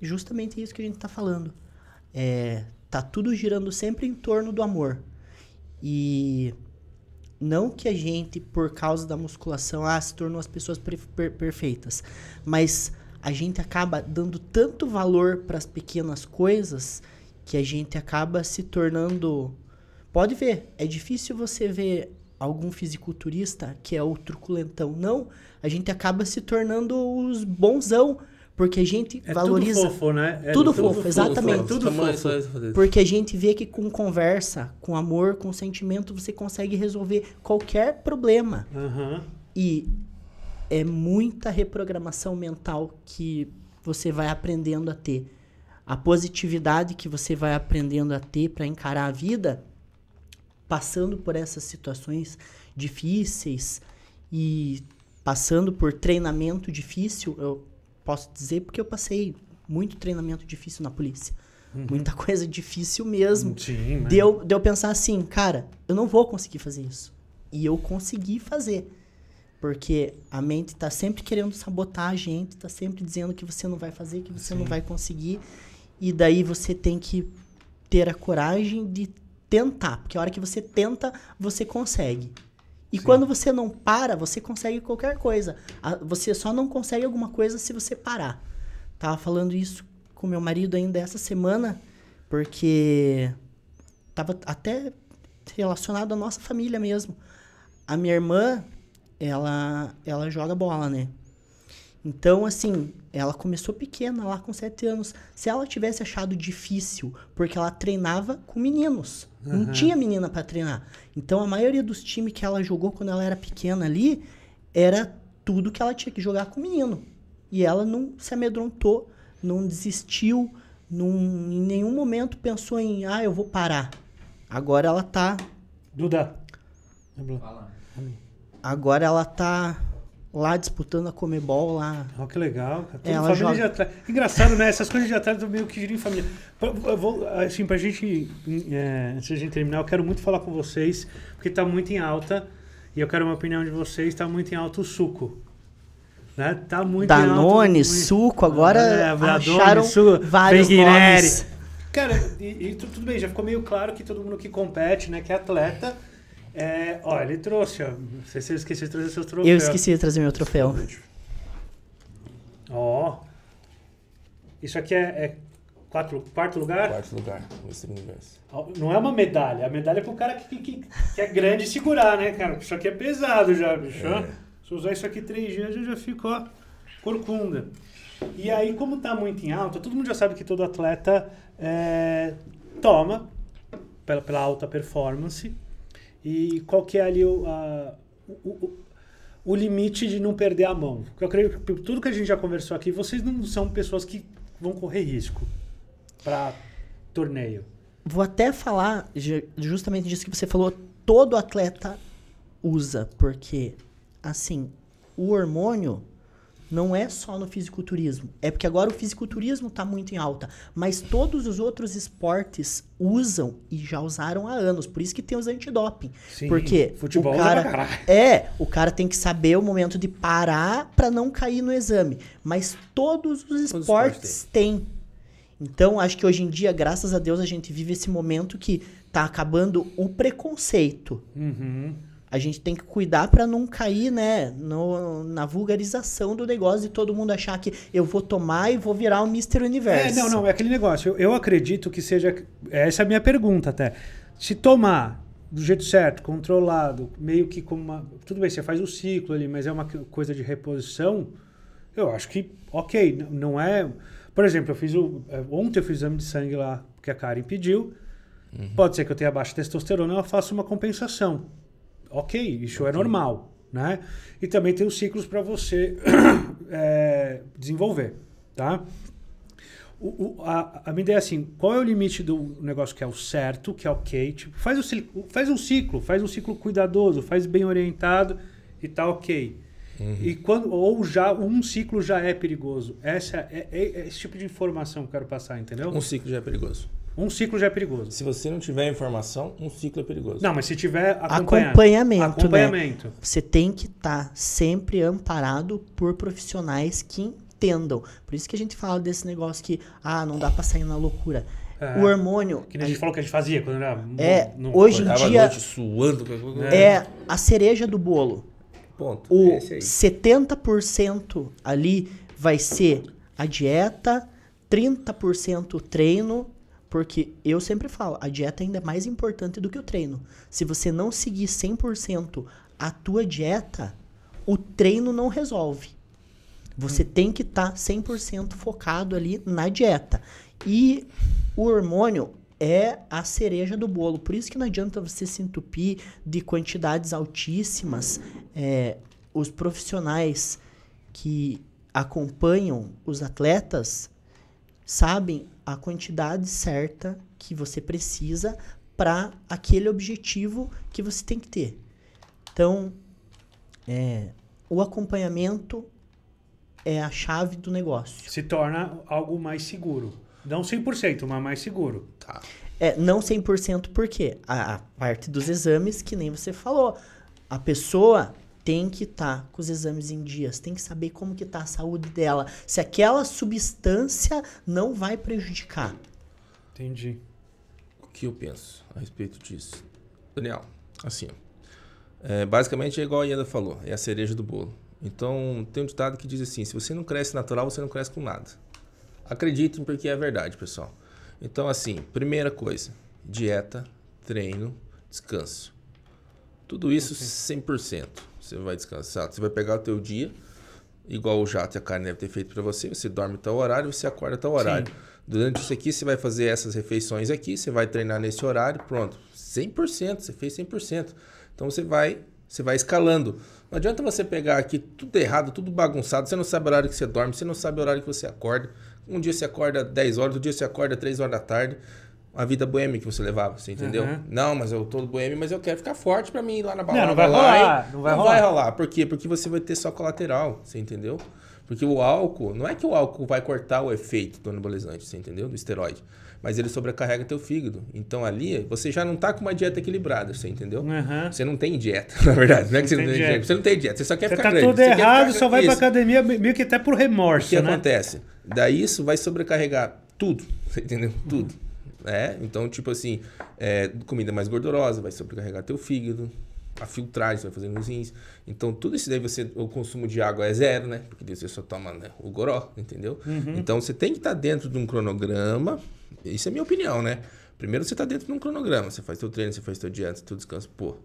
justamente isso que a gente está falando. É, tá tudo girando sempre em torno do amor. E não que a gente, por causa da musculação, ah, se tornou as pessoas per per perfeitas. Mas a gente acaba dando tanto valor para as pequenas coisas que a gente acaba se tornando. Pode ver, é difícil você ver algum fisiculturista que é o truculentão. Não, a gente acaba se tornando os bonzão. Porque a gente é valoriza. Tudo fofo, né? É tudo, tudo fofo, fofo exatamente. Fofo. Tudo fofo. Porque a gente vê que com conversa, com amor, com sentimento, você consegue resolver qualquer problema. Uhum. E é muita reprogramação mental que você vai aprendendo a ter. A positividade que você vai aprendendo a ter para encarar a vida passando por essas situações difíceis e passando por treinamento difícil, eu posso dizer porque eu passei muito treinamento difícil na polícia. Uhum. Muita coisa difícil mesmo. Sim, né? deu, deu pensar assim, cara, eu não vou conseguir fazer isso. E eu consegui fazer. Porque a mente está sempre querendo sabotar a gente, está sempre dizendo que você não vai fazer, que você Sim. não vai conseguir. E daí você tem que ter a coragem de tentar, porque a hora que você tenta, você consegue. E Sim. quando você não para, você consegue qualquer coisa. Você só não consegue alguma coisa se você parar. Tava falando isso com meu marido ainda essa semana, porque tava até relacionado à nossa família mesmo. A minha irmã, ela, ela joga bola, né? Então, assim, ela começou pequena, lá com sete anos. Se ela tivesse achado difícil, porque ela treinava com meninos, uhum. não tinha menina para treinar. Então, a maioria dos times que ela jogou quando ela era pequena ali era tudo que ela tinha que jogar com menino. E ela não se amedrontou, não desistiu, não, em nenhum momento pensou em, ah, eu vou parar. Agora ela tá. Duda. Fala. Agora ela tá lá disputando a Comebol lá. Oh, que legal. É, Ela família joga... Atras... Engraçado, né? Essas coisas de atleta meio que giram em família. Pra, vou, assim, pra gente, é, antes de gente terminar, eu quero muito falar com vocês, porque tá muito em alta, e eu quero uma opinião de vocês, tá muito em alta o suco. Né? Tá muito Danone, alto, suco, agora é, acharam Danone, suco, vários Cara, e, e tudo bem, já ficou meio claro que todo mundo que compete, né, que é atleta é, ó, ele trouxe, ó. Não sei se ele esqueceu de trazer seu troféu? Eu esqueci de trazer meu troféu. Ó. Isso aqui é, é quatro, quarto lugar? Quarto lugar, Mr. Universo. Não é uma medalha. É a medalha é pro cara que, que, que é grande segurar, né, cara? Isso aqui é pesado já, bicho. É. Se usar isso aqui três dias, eu já fico, ó, corcunda. E aí, como tá muito em alta, todo mundo já sabe que todo atleta é, toma pela, pela alta performance e qual que é ali o, a, o, o, o limite de não perder a mão. Porque eu creio que tudo que a gente já conversou aqui, vocês não são pessoas que vão correr risco para torneio. Vou até falar justamente disso que você falou. Todo atleta usa, porque assim, o hormônio não é só no fisiculturismo. É porque agora o fisiculturismo está muito em alta. Mas todos os outros esportes usam e já usaram há anos. Por isso que tem os antidoping. Sim, porque futebol o cara é, o cara tem que saber o momento de parar para não cair no exame. Mas todos os esportes têm. Então, acho que hoje em dia, graças a Deus, a gente vive esse momento que está acabando o preconceito. Uhum a gente tem que cuidar para não cair, né, no, na vulgarização do negócio e todo mundo achar que eu vou tomar e vou virar o um Mr. Universo. É, não, não, é aquele negócio. Eu, eu acredito que seja. Essa é a minha pergunta até. Se tomar do jeito certo, controlado, meio que como uma. Tudo bem, você faz o ciclo ali, mas é uma coisa de reposição, eu acho que, ok, não é. Por exemplo, eu fiz o. É, ontem eu fiz o exame de sangue lá, que a Karen pediu. Uhum. Pode ser que eu tenha baixa testosterona, eu faço uma compensação ok, isso é normal. Né? E também tem os ciclos para você é, desenvolver. Tá? O, o, a, a minha ideia é assim, qual é o limite do negócio que é o certo, que é ok? Tipo, faz, o, faz um ciclo, faz um ciclo cuidadoso, faz bem orientado e tá ok. Uhum. E quando, ou já um ciclo já é perigoso. Essa é, é, é, esse tipo de informação que eu quero passar, entendeu? Um ciclo já é perigoso. Um ciclo já é perigoso. Se você não tiver informação, um ciclo é perigoso. Não, mas se tiver acompanhamento. Acompanhamento. Né? Você tem que estar tá sempre amparado por profissionais que entendam. Por isso que a gente fala desse negócio que, ah, não dá para sair na loucura. É, o hormônio. Que a gente falou que a gente fazia quando era. É, no, hoje em dia. Noite suando, é, é a cereja do bolo. Ponto. O é 70% ali vai ser a dieta, 30% o treino porque eu sempre falo, a dieta ainda é mais importante do que o treino. Se você não seguir 100% a tua dieta, o treino não resolve. Você hum. tem que estar tá 100% focado ali na dieta. E o hormônio é a cereja do bolo. Por isso que não adianta você se entupir de quantidades altíssimas. É, os profissionais que acompanham os atletas sabem a quantidade certa que você precisa para aquele objetivo que você tem que ter. Então, é, o acompanhamento é a chave do negócio. Se torna algo mais seguro. Não 100%, mas mais seguro. Tá. É, não 100% por quê? A, a parte dos exames, que nem você falou. A pessoa tem que estar tá com os exames em dias, tem que saber como que está a saúde dela, se aquela substância não vai prejudicar. Entendi. O que eu penso a respeito disso? Daniel, assim, é, basicamente é igual a Ieda falou, é a cereja do bolo. Então, tem um ditado que diz assim, se você não cresce natural, você não cresce com nada. Acreditem porque é verdade, pessoal. Então, assim, primeira coisa, dieta, treino, descanso. Tudo isso 100%. Você vai descansar. Você vai pegar o teu dia, igual o jato e a carne deve ter feito para você. Você dorme tal horário, você acorda tal horário. Sim. Durante isso aqui, você vai fazer essas refeições aqui, você vai treinar nesse horário, pronto. 100%, você fez 100%. Então você vai, você vai escalando. Não adianta você pegar aqui tudo errado, tudo bagunçado, você não sabe o horário que você dorme, você não sabe o horário que você acorda. Um dia você acorda 10 horas, outro dia você acorda 3 horas da tarde a vida boêmia que você levava, você entendeu? Uhum. Não, mas eu tô boêmio, mas eu quero ficar forte para mim ir lá na balada. Não, não vai rolar, não vai não rolar. vai rolar. Por quê? Porque você vai ter só colateral, você entendeu? Porque o álcool, não é que o álcool vai cortar o efeito do anabolizante, você entendeu? Do esteroide. Mas ele sobrecarrega teu fígado. Então ali, você já não tá com uma dieta equilibrada, você entendeu? Uhum. Você não tem dieta, na verdade. Não é que você não tem dieta. dieta. Você não tem dieta, você só quer você ficar tá grande. Tudo errado errado, só vai pra academia meio que até por remorso. O que né? acontece? Daí isso vai sobrecarregar tudo, você entendeu? Tudo né? Então, tipo assim, é, comida mais gordurosa vai sobrecarregar teu fígado, a filtragem vai fazer nos rins. Então, tudo isso daí, você, o consumo de água é zero, né? Porque você só toma né, o goró, entendeu? Uhum. Então, você tem que estar tá dentro de um cronograma, isso é minha opinião, né? Primeiro você está dentro de um cronograma, você faz teu treino, você faz teu dieta, teu descanso, pô.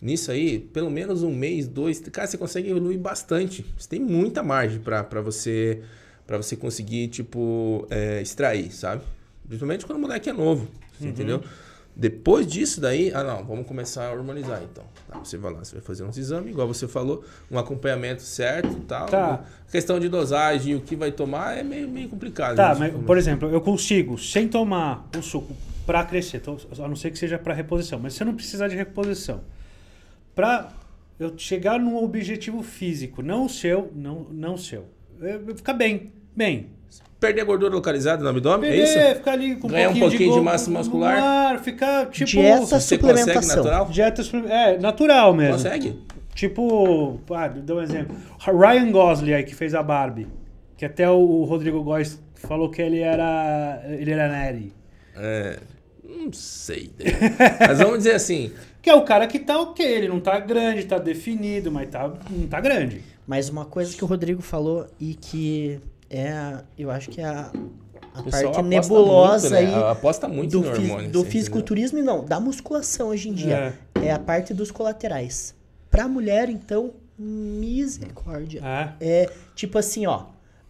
Nisso aí, pelo menos um mês, dois, cara, você consegue evoluir bastante. Você tem muita margem para você para você conseguir, tipo, é, extrair, sabe? Principalmente quando o moleque é novo, uhum. entendeu? Depois disso daí, ah não, vamos começar a hormonizar então. Tá, você vai lá, você vai fazer uns exames, igual você falou, um acompanhamento certo e tal. Tá. A questão de dosagem, o que vai tomar é meio, meio complicado. Tá, né? mas por exemplo, eu consigo, sem tomar o suco para crescer, então, a não ser que seja para reposição, mas se eu não precisar de reposição, para eu chegar num objetivo físico, não o seu, não, não o seu, eu, eu ficar bem, bem, Perder gordura localizada no abdômen, é isso? ficar ali com um Ganhar pouquinho um pouquinho de, de massa muscular. muscular. Ficar, tipo... Dieta, você suplementação. consegue natural? Dieta, é, natural mesmo. Consegue? Tipo, ah, dá um exemplo. Ryan Gosling aí, que fez a Barbie. Que até o Rodrigo Góes falou que ele era, ele era Neri. É, não sei. Né? mas vamos dizer assim... Que é o cara que tá o quê? Ele não tá grande, tá definido, mas tá, não tá grande. Mas uma coisa que o Rodrigo falou e que é, eu acho que é a, a parte nebulosa muito, né? aí. Aposta muito do, no hormônio, do assim, fisiculturismo, e não, da musculação hoje em dia. É. é a parte dos colaterais. Pra mulher, então, misericórdia. É, é tipo assim, ó.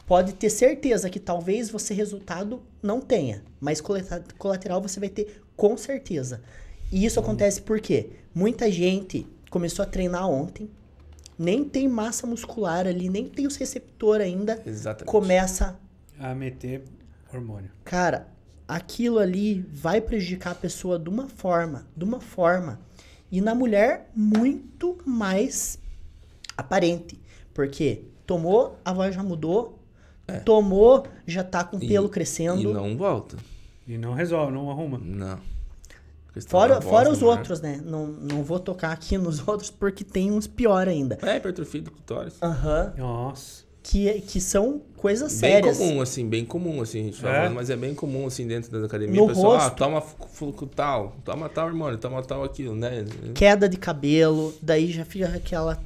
Pode ter certeza que talvez você resultado não tenha, mas colateral você vai ter com certeza. E isso acontece porque muita gente começou a treinar ontem, nem tem massa muscular ali, nem tem os receptor ainda. Exatamente. Começa a meter hormônio. Cara, aquilo ali vai prejudicar a pessoa de uma forma, de uma forma. E na mulher, muito mais aparente. Porque tomou, a voz já mudou, é. tomou, já tá com e, pelo crescendo. E não volta. E não resolve, não arruma. Não. Fora, é fora os né? outros, né? Não, não vou tocar aqui nos outros porque tem uns pior ainda. É, hipertrofia do clitóris. Aham. Uhum. Nossa. Que, que são coisas bem sérias. Bem comum, assim, bem comum, assim, a gente é. falando, mas é bem comum, assim, dentro da academia. No pessoal, ah, rosto, ah, toma tal, toma tal, hormônio, toma tal aquilo, né? Queda de cabelo, daí já fica aquela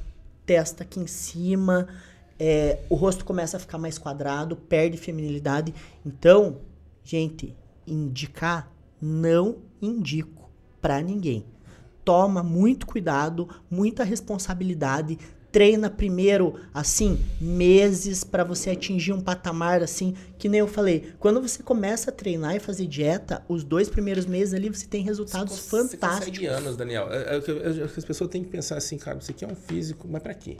testa aqui em cima, é, o rosto começa a ficar mais quadrado, perde feminilidade. Então, gente, indicar não indico para ninguém. Toma muito cuidado, muita responsabilidade, treina primeiro assim meses para você atingir um patamar assim que nem eu falei quando você começa a treinar e fazer dieta os dois primeiros meses ali você tem resultados você fantásticos você anos Daniel é, é é as pessoas têm que pensar assim cara você quer um físico mas para quê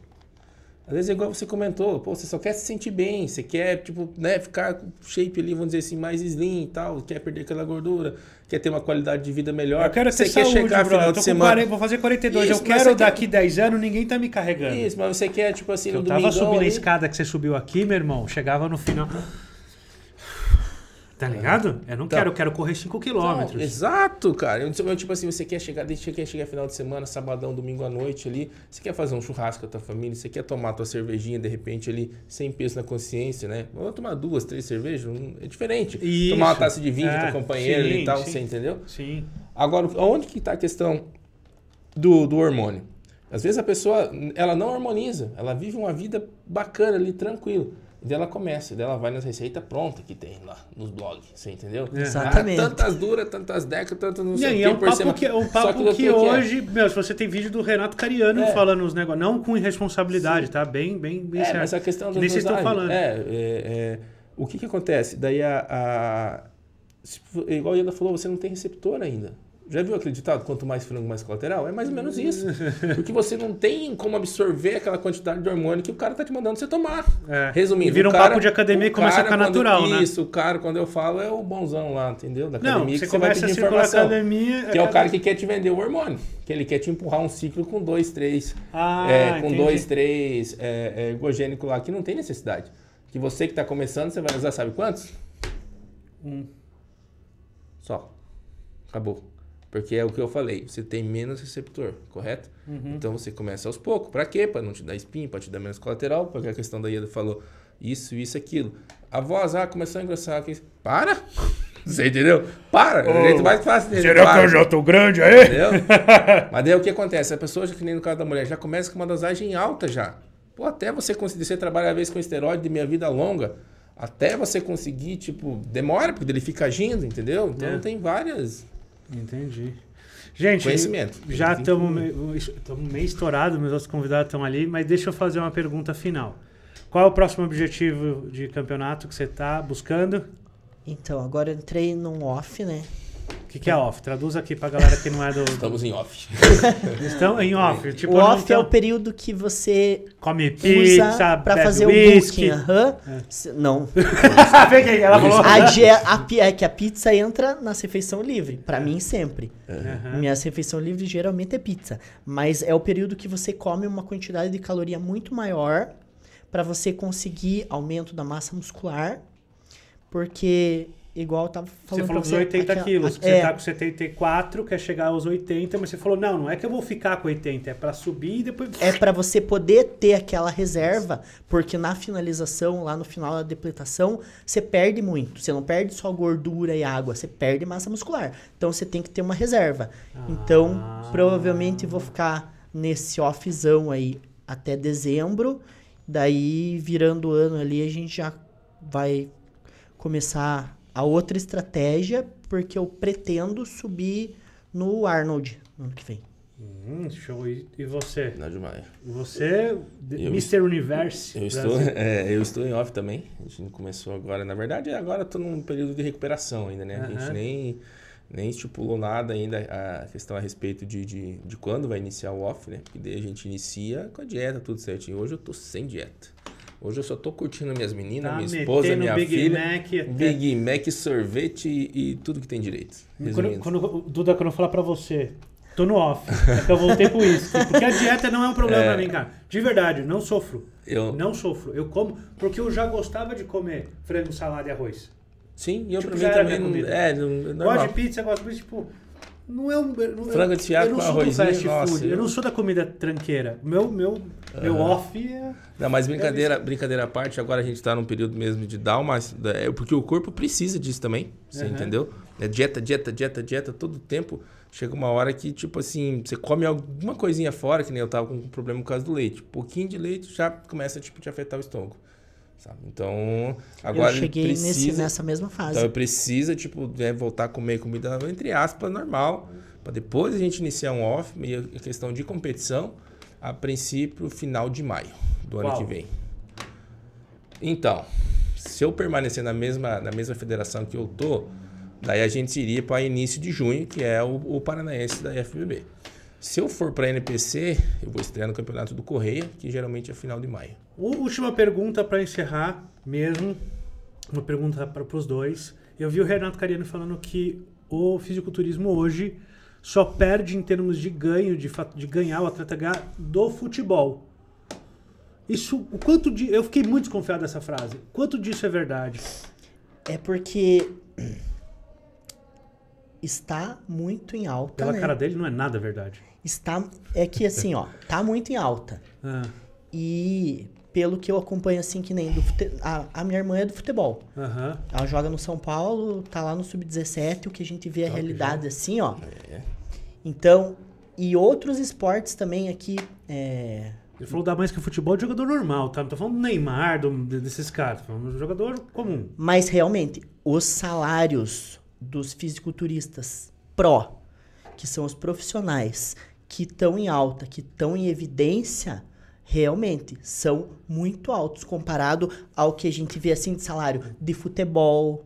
às vezes é igual você comentou, pô, você só quer se sentir bem, você quer, tipo, né, ficar com shape ali, vamos dizer assim, mais slim e tal, quer perder aquela gordura, quer ter uma qualidade de vida melhor. Eu quero ter você saúde, quer chegar final eu de semana. 40, vou fazer 42, Isso, eu quero daqui quer... 10 anos, ninguém tá me carregando. Isso, mas você quer, tipo assim, eu no Eu tava subindo aí... a escada que você subiu aqui, meu irmão, chegava no final... Tá é. ligado? Eu não então, quero, eu quero correr 5 km. exato, cara. Eu, tipo assim, você quer chegar, você quer chegar final de semana, sabadão, domingo à noite ali, você quer fazer um churrasco com a tua família, você quer tomar tua cervejinha de repente ali, sem peso na consciência, né? Vou tomar duas, três cervejas, é diferente. Isso. Tomar uma taça de vinho é, com teu companheiro sim, e tal, sim. você entendeu? Sim. Agora, onde que tá a questão do, do hormônio? Às vezes a pessoa, ela não harmoniza, ela vive uma vida bacana ali, tranquilo. E daí ela começa, daí ela vai nas receitas prontas que tem lá nos blogs, você entendeu? É. Ah, Exatamente. Ah, tantas duras, tantas décadas, tantas não sei o é que. É um papo cima. que, um papo que, que é. hoje, é. meu, se você tem vídeo do Renato Cariano é. falando os negócios, não com irresponsabilidade, Sim. tá? Bem, bem, bem é, certo. Mas a questão que nem vocês estão falando. É, é, o que que acontece? Daí a, a igual a Yanda falou, você não tem receptor ainda. Já viu acreditado? Quanto mais frango, mais colateral? É mais ou menos isso. Porque você não tem como absorver aquela quantidade de hormônio que o cara tá te mandando você tomar. É. Resumindo. E vira um cara, papo de academia e começa a ficar natural, isso, né? Isso, o cara, quando eu falo, é o bonzão lá, entendeu? Da academia não, você que você vai pedir informação. Academia, que é o é- cara que quer te vender o hormônio. Que ele quer te empurrar um ciclo com dois, três. Ah, é, com entendi. dois, três é, é, ergogênico lá, que não tem necessidade. Que você que tá começando, você vai usar sabe quantos? Um. Só. Acabou. Porque é o que eu falei, você tem menos receptor, correto? Uhum. Então você começa aos poucos. Para quê? Para não te dar espinho, para te dar menos colateral, porque a questão da Ieda falou isso, isso, aquilo. A voz, ah, começou a engrossar aqui. Para! Você entendeu? Para! Ô, é o jeito mais fácil dele. Será para. que eu já tô grande aí? Entendeu? Mas daí o que acontece? A pessoa, que nem no caso da mulher, já começa com uma dosagem alta já. Pô, até você conseguir, você trabalha a vez com esteroide de minha vida longa, até você conseguir, tipo, demora, porque ele fica agindo, entendeu? Então é. tem várias Entendi. Gente, Conhecimento. já estamos meio estourados, meus outros convidados estão ali, mas deixa eu fazer uma pergunta final. Qual é o próximo objetivo de campeonato que você está buscando? Então, agora eu entrei num off, né? O que, que é off? Traduz aqui pra galera que não é do. Estamos em off. Estamos em off. Tipo, o off é o período que você. Come pizza, pra fazer whisky. o booking. Aham. É. Não. Peguei, ela falou. A, a é que a pizza entra na refeição livre. Pra mim, sempre. Minha refeição livre geralmente é pizza. Mas é o período que você come uma quantidade de caloria muito maior pra você conseguir aumento da massa muscular. Porque igual eu tava falando. Você falou você, dos 80 aquela, quilos. você é. tá com 74, quer chegar aos 80, mas você falou, não, não é que eu vou ficar com 80, é para subir e depois. É para você poder ter aquela reserva, porque na finalização, lá no final da depletação, você perde muito. Você não perde só gordura e água, você perde massa muscular. Então você tem que ter uma reserva. Então, ah. Então, provavelmente vou ficar nesse offzão aí até dezembro. Daí, virando o ano ali, a gente já vai começar a outra estratégia, porque eu pretendo subir no Arnold no ano que vem. Hum, show. E, e você? Não demais. Você, eu, Mr. Universe. Eu estou, é, eu estou em off também. A gente começou agora. Na verdade, agora estou num período de recuperação ainda, né? A gente nem, nem estipulou nada ainda a questão a respeito de, de, de quando vai iniciar o off, né? Porque daí a gente inicia com a dieta, tudo certinho. Hoje eu estou sem dieta. Hoje eu só tô curtindo minhas meninas, tá minha esposa, minha Big filha. Mac, Big Mac, sorvete e, e, tudo que tem direito. Quando, quando, Duda, quando eu falar pra você, tô no off, é que eu voltei pro isso. Porque a dieta não é um problema é... pra mim, cara. De verdade, não sofro. Eu... Não sofro. Eu como porque eu já gostava de comer frango, salada e arroz. Sim, e eu tipo, pra mim também. é, não, normal. É gosto de pizza, gosto de pizza, tipo... Não é um. Não, Frango desfiado com arroz. Eu... eu não sou da comida tranqueira. Meu, meu, meu off é. Não, mas brincadeira, é brincadeira à parte, agora a gente está num período mesmo de down, Mas É porque o corpo precisa disso também. Você uhum. entendeu? É dieta, dieta, dieta, dieta, todo tempo. Chega uma hora que, tipo assim, você come alguma coisinha fora, que nem eu tava com um problema por causa do leite. pouquinho de leite já começa tipo, a te afetar o estômago. Sabe? Então, agora. Eu cheguei precisa, nesse, nessa mesma fase. Então, precisa, tipo, né, voltar a comer comida, entre aspas, normal. Para depois a gente iniciar um off. meio questão de competição, a princípio, final de maio do Uau. ano que vem. Então, se eu permanecer na mesma, na mesma federação que eu tô, daí a gente iria para início de junho, que é o, o paranaense da FBB. Se eu for para NPC, eu vou estrear no Campeonato do Correia, que geralmente é final de maio. Última pergunta para encerrar mesmo. Uma pergunta para os dois. Eu vi o Renato Cariano falando que o fisiculturismo hoje só perde em termos de ganho, de, de ganhar o atleta ganhar do futebol. Isso, o quanto de. Eu fiquei muito desconfiado dessa frase. Quanto disso é verdade? É porque está muito em alta. Pela né? cara dele não é nada verdade está é que assim, ó, tá muito em alta. Ah. E pelo que eu acompanho assim que nem do fute... a, a minha irmã é do futebol. Uhum. Ela joga no São Paulo, tá lá no sub-17, o que a gente vê a realidade já. Né? assim, ó. É. Então, e outros esportes também aqui é... Ele falou da mais que o futebol é jogador normal, tá? Não tô falando do Neymar, do, desses caras, tô falando de jogador comum. Mas realmente, os salários dos fisiculturistas pró, que são os profissionais, que estão em alta, que estão em evidência, realmente são muito altos comparado ao que a gente vê assim de salário de futebol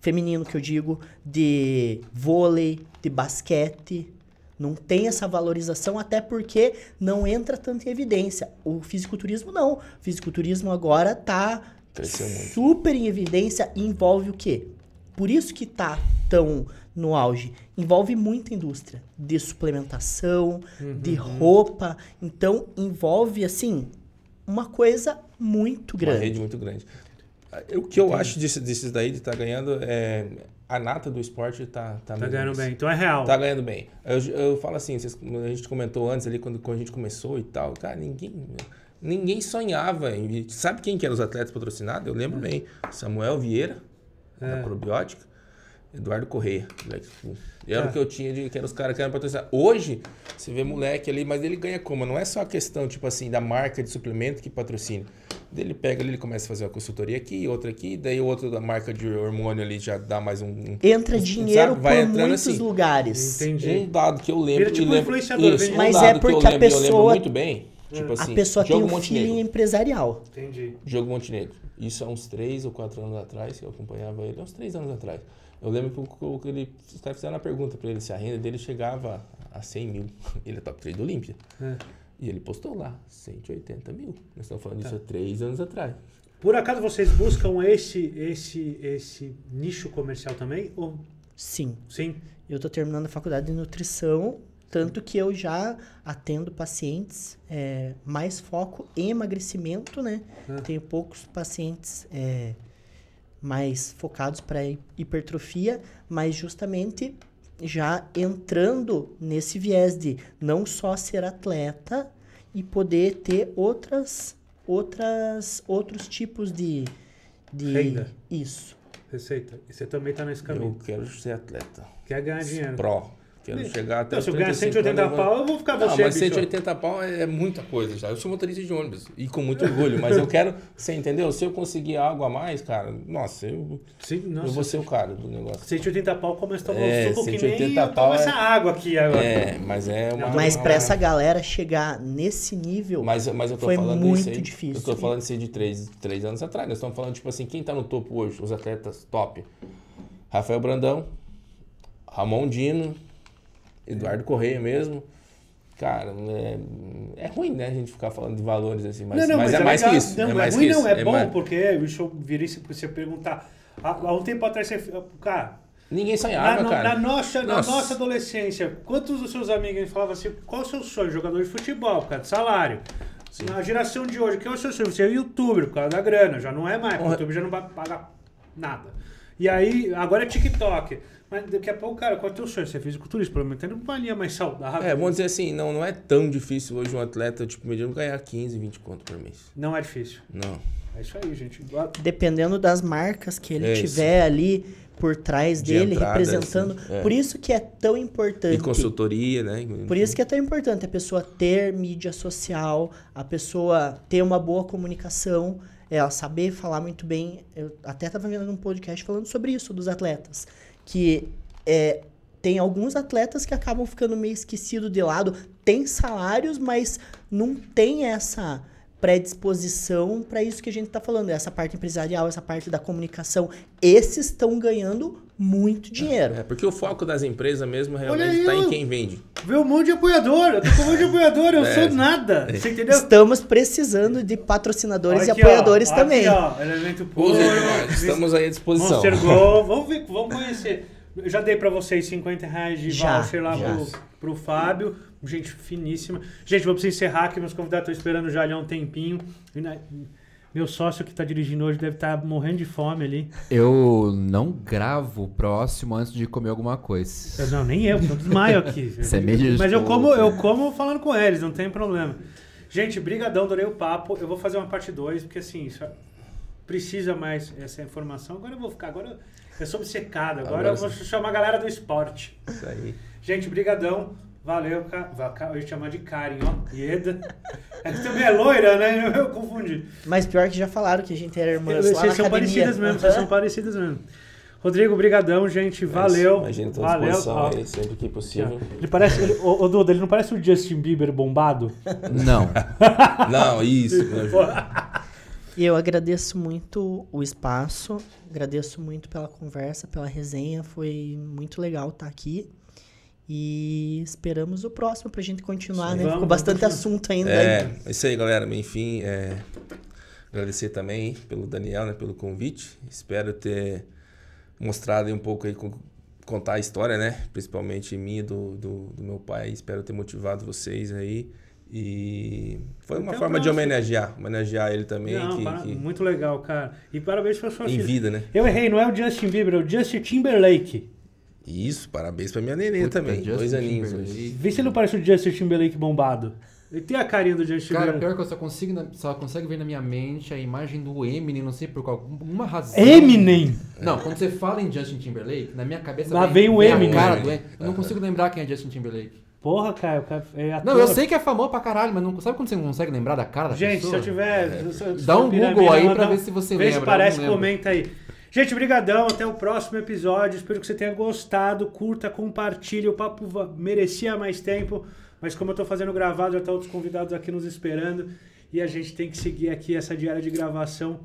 feminino que eu digo, de vôlei, de basquete. Não tem essa valorização, até porque não entra tanto em evidência. O fisiculturismo não. O fisiculturismo agora está super em evidência e envolve o quê? Por isso que tá tão no auge. Envolve muita indústria de suplementação, uhum. de roupa. Então, envolve, assim, uma coisa muito grande. Uma rede muito grande. Ah, o que eu Entendi. acho disso, disso daí, de estar tá ganhando, é, a nata do esporte está... Está tá, tá, tá ganhando bem, então é real. Está ganhando bem. Eu, eu falo assim, vocês, a gente comentou antes ali, quando, quando a gente começou e tal, cara, ninguém... Ninguém sonhava em... Sabe quem que eram os atletas patrocinados? Eu lembro é. bem. Samuel Vieira, é. da Probiótica. Eduardo Correia, moleque. Era é. o que eu tinha de que eram os caras que eram patrocinar. Hoje, você vê moleque ali, mas ele ganha como? Não é só a questão, tipo assim, da marca de suplemento que patrocina. Ele pega ali, ele começa a fazer uma consultoria aqui, outra aqui, daí o outro da marca de hormônio ali já dá mais um. Entra um, dinheiro sabe? Vai por muitos assim. lugares. Entendi. Um dado que eu lembro. que tipo lembro, influenciador, um mas é porque lembro, a pessoa. muito bem. Tipo é. Tipo assim, a pessoa tem um feeling empresarial. Entendi. Jogo Montenegro. Isso há uns três ou quatro anos atrás, que eu acompanhava ele, há uns três anos atrás. Eu lembro que ele, os caras fizeram uma pergunta para ele se a renda dele chegava a 100 mil. Ele é top 3 do Olímpia. É. E ele postou lá, 180 mil. Nós estamos falando tá. disso há três anos atrás. Por acaso vocês buscam esse, esse, esse nicho comercial também? Ou... Sim. Sim. Eu estou terminando a faculdade de nutrição, tanto que eu já atendo pacientes é, mais foco em emagrecimento, né? É. Tenho poucos pacientes é, mais focados para hipertrofia, mas justamente já entrando nesse viés de não só ser atleta e poder ter outras outras outros tipos de de Renda. isso. Receita. E você também está nesse caminho. Eu quero ser atleta. Quer ganhar dinheiro. Pro. Quero né? chegar até. Não, se eu ganhar 180 anos, pau, eu vou ficar não, você. Mas bicho. 180 pau é muita coisa já. Eu sou motorista de ônibus e com muito orgulho, mas eu quero. Você entendeu? Se eu conseguir algo a mais, cara, nossa, eu, Sim, nossa, eu vou ser o cara do negócio. 180 pau começa a tomar é, um suco 180 que nem eu tomo é... essa água aqui agora. É, mas é uma. Mas para essa galera chegar nesse nível. Mas, mas eu tô foi falando muito isso aí, difícil. Eu tô falando isso aí de três, três anos atrás. Nós estamos falando, tipo assim, quem tá no topo hoje? Os atletas top. Rafael Brandão, Ramon Dino. É. Eduardo Correia mesmo. Cara, é, é ruim, né, a gente ficar falando de valores assim, mas, não, não, mas, mas é, é mais legal, que isso. É não, é, mais ruim, que isso. não, é, é bom, mais... porque eu isso se você perguntar. Há, há um tempo atrás você. Cara, Ninguém sonhava, na, cara. Na nossa, nossa, na nossa adolescência, quantos dos seus amigos falavam assim, qual é o seu sonho? Jogador de futebol, cara, de salário. Sim. Na geração de hoje, qual é o seu sonho? Você é youtuber, por causa da grana, já não é mais. O YouTube já não vai pagar nada. E aí, agora é TikTok. Mas daqui a pouco, cara, qual é o teu sonho? Você é fisiculturista, prometendo uma linha mais saudável. É, vamos dizer assim, não, não é tão difícil hoje um atleta, tipo, mediano ganhar 15, 20 conto por mês. Não é difícil. Não. É isso aí, gente. Dependendo das marcas que ele é tiver ali por trás de dele, entrada, representando. Assim, é. Por isso que é tão importante. E consultoria, né? Por isso que é tão importante a pessoa ter mídia social, a pessoa ter uma boa comunicação, ela saber falar muito bem. Eu até estava vendo um podcast falando sobre isso dos atletas que é, tem alguns atletas que acabam ficando meio esquecido de lado, tem salários, mas não tem essa predisposição para isso que a gente está falando, essa parte empresarial, essa parte da comunicação. Esses estão ganhando muito dinheiro. É, porque o foco das empresas mesmo realmente está em quem vende. Viu um monte de apoiador, eu tô com um monte de apoiador, eu é. sou nada. Você entendeu? Estamos precisando de patrocinadores aqui, e apoiadores ó, aqui, também. Ó, elemento puro. Né? Estamos aí à disposição. vamos ver, vamos conhecer. Eu já dei para vocês 50 reais de já, voucher lá para o pro Fábio gente finíssima. Gente, vou precisar encerrar, que meus convidados estão esperando já ali há um tempinho. Meu sócio que está dirigindo hoje deve estar tá morrendo de fome ali. Eu não gravo próximo antes de comer alguma coisa. Eu não, nem eu, eu desmaio aqui. Você é me desculpa. Mas eu como, eu como falando com eles, não tem problema. Gente, brigadão, adorei o papo. Eu vou fazer uma parte 2, porque assim, isso é, precisa mais essa informação. Agora eu vou ficar, agora eu sou obcecado. Agora, agora eu vou chamar a galera do esporte. Isso aí. Gente, brigadão. Valeu, eu ia chamar de Karen, ó. Ieda. É que também é loira, né? Eu confundi. Mas pior que já falaram que a gente era irmã. Vocês são academia. parecidas mesmo, vocês são parecidas mesmo. Rodrigo, brigadão, gente. Valeu. Imagina, valeu. Aí, sempre que possível. Ele parece, ele, ô, ô, Duda, ele não parece o Justin Bieber bombado? Não. não, isso. Né? E eu agradeço muito o espaço, agradeço muito pela conversa, pela resenha. Foi muito legal estar aqui. E esperamos o próximo pra gente continuar, né? Sim, né? Vamos, Ficou bastante vamos. assunto ainda. É, aí. É isso aí, galera. Enfim, é, agradecer também pelo Daniel, né, pelo convite. Espero ter mostrado um pouco aí, contar a história, né? Principalmente minha do, do, do meu pai. Espero ter motivado vocês aí. E foi uma Até forma de homenagear, homenagear ele também. Não, que, para... que... Muito legal, cara. E parabéns para sua Em vida, né? Eu errei, não é o Justin Bieber, é o Justin Timberlake. Isso, parabéns pra minha nenê Puta, também. Justin Dois aninhos. Vê se ele não parece o Justin Timberlake bombado. Ele tem a carinha do Justin Cara, Timberlake. pior que eu só consigo, só consigo ver na minha mente a imagem do Eminem, não sei por qual, alguma razão. Eminem! Não, quando você fala em Justin Timberlake, na minha cabeça Lá vem o a Eminem. cara do Eminem. Eu não consigo lembrar quem é Justin Timberlake. Porra, Caio, o cara é ator. Não, eu sei que é famoso pra caralho, mas não, sabe quando você não consegue lembrar da cara da Gente, se pessoa? eu tiver. É. se eu- se Dá um Google aí pra ver se você Vê se lembra, parece, comenta aí. Gente, brigadão, até o próximo episódio. Espero que você tenha gostado. Curta, compartilhe. O papo merecia mais tempo, mas como eu estou fazendo gravado, já tá outros convidados aqui nos esperando e a gente tem que seguir aqui essa diária de gravação.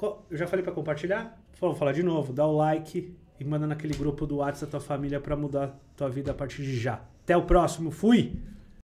Eu já falei para compartilhar? Vou falar de novo, dá o like e manda naquele grupo do WhatsApp da tua família para mudar tua vida a partir de já. Até o próximo, fui.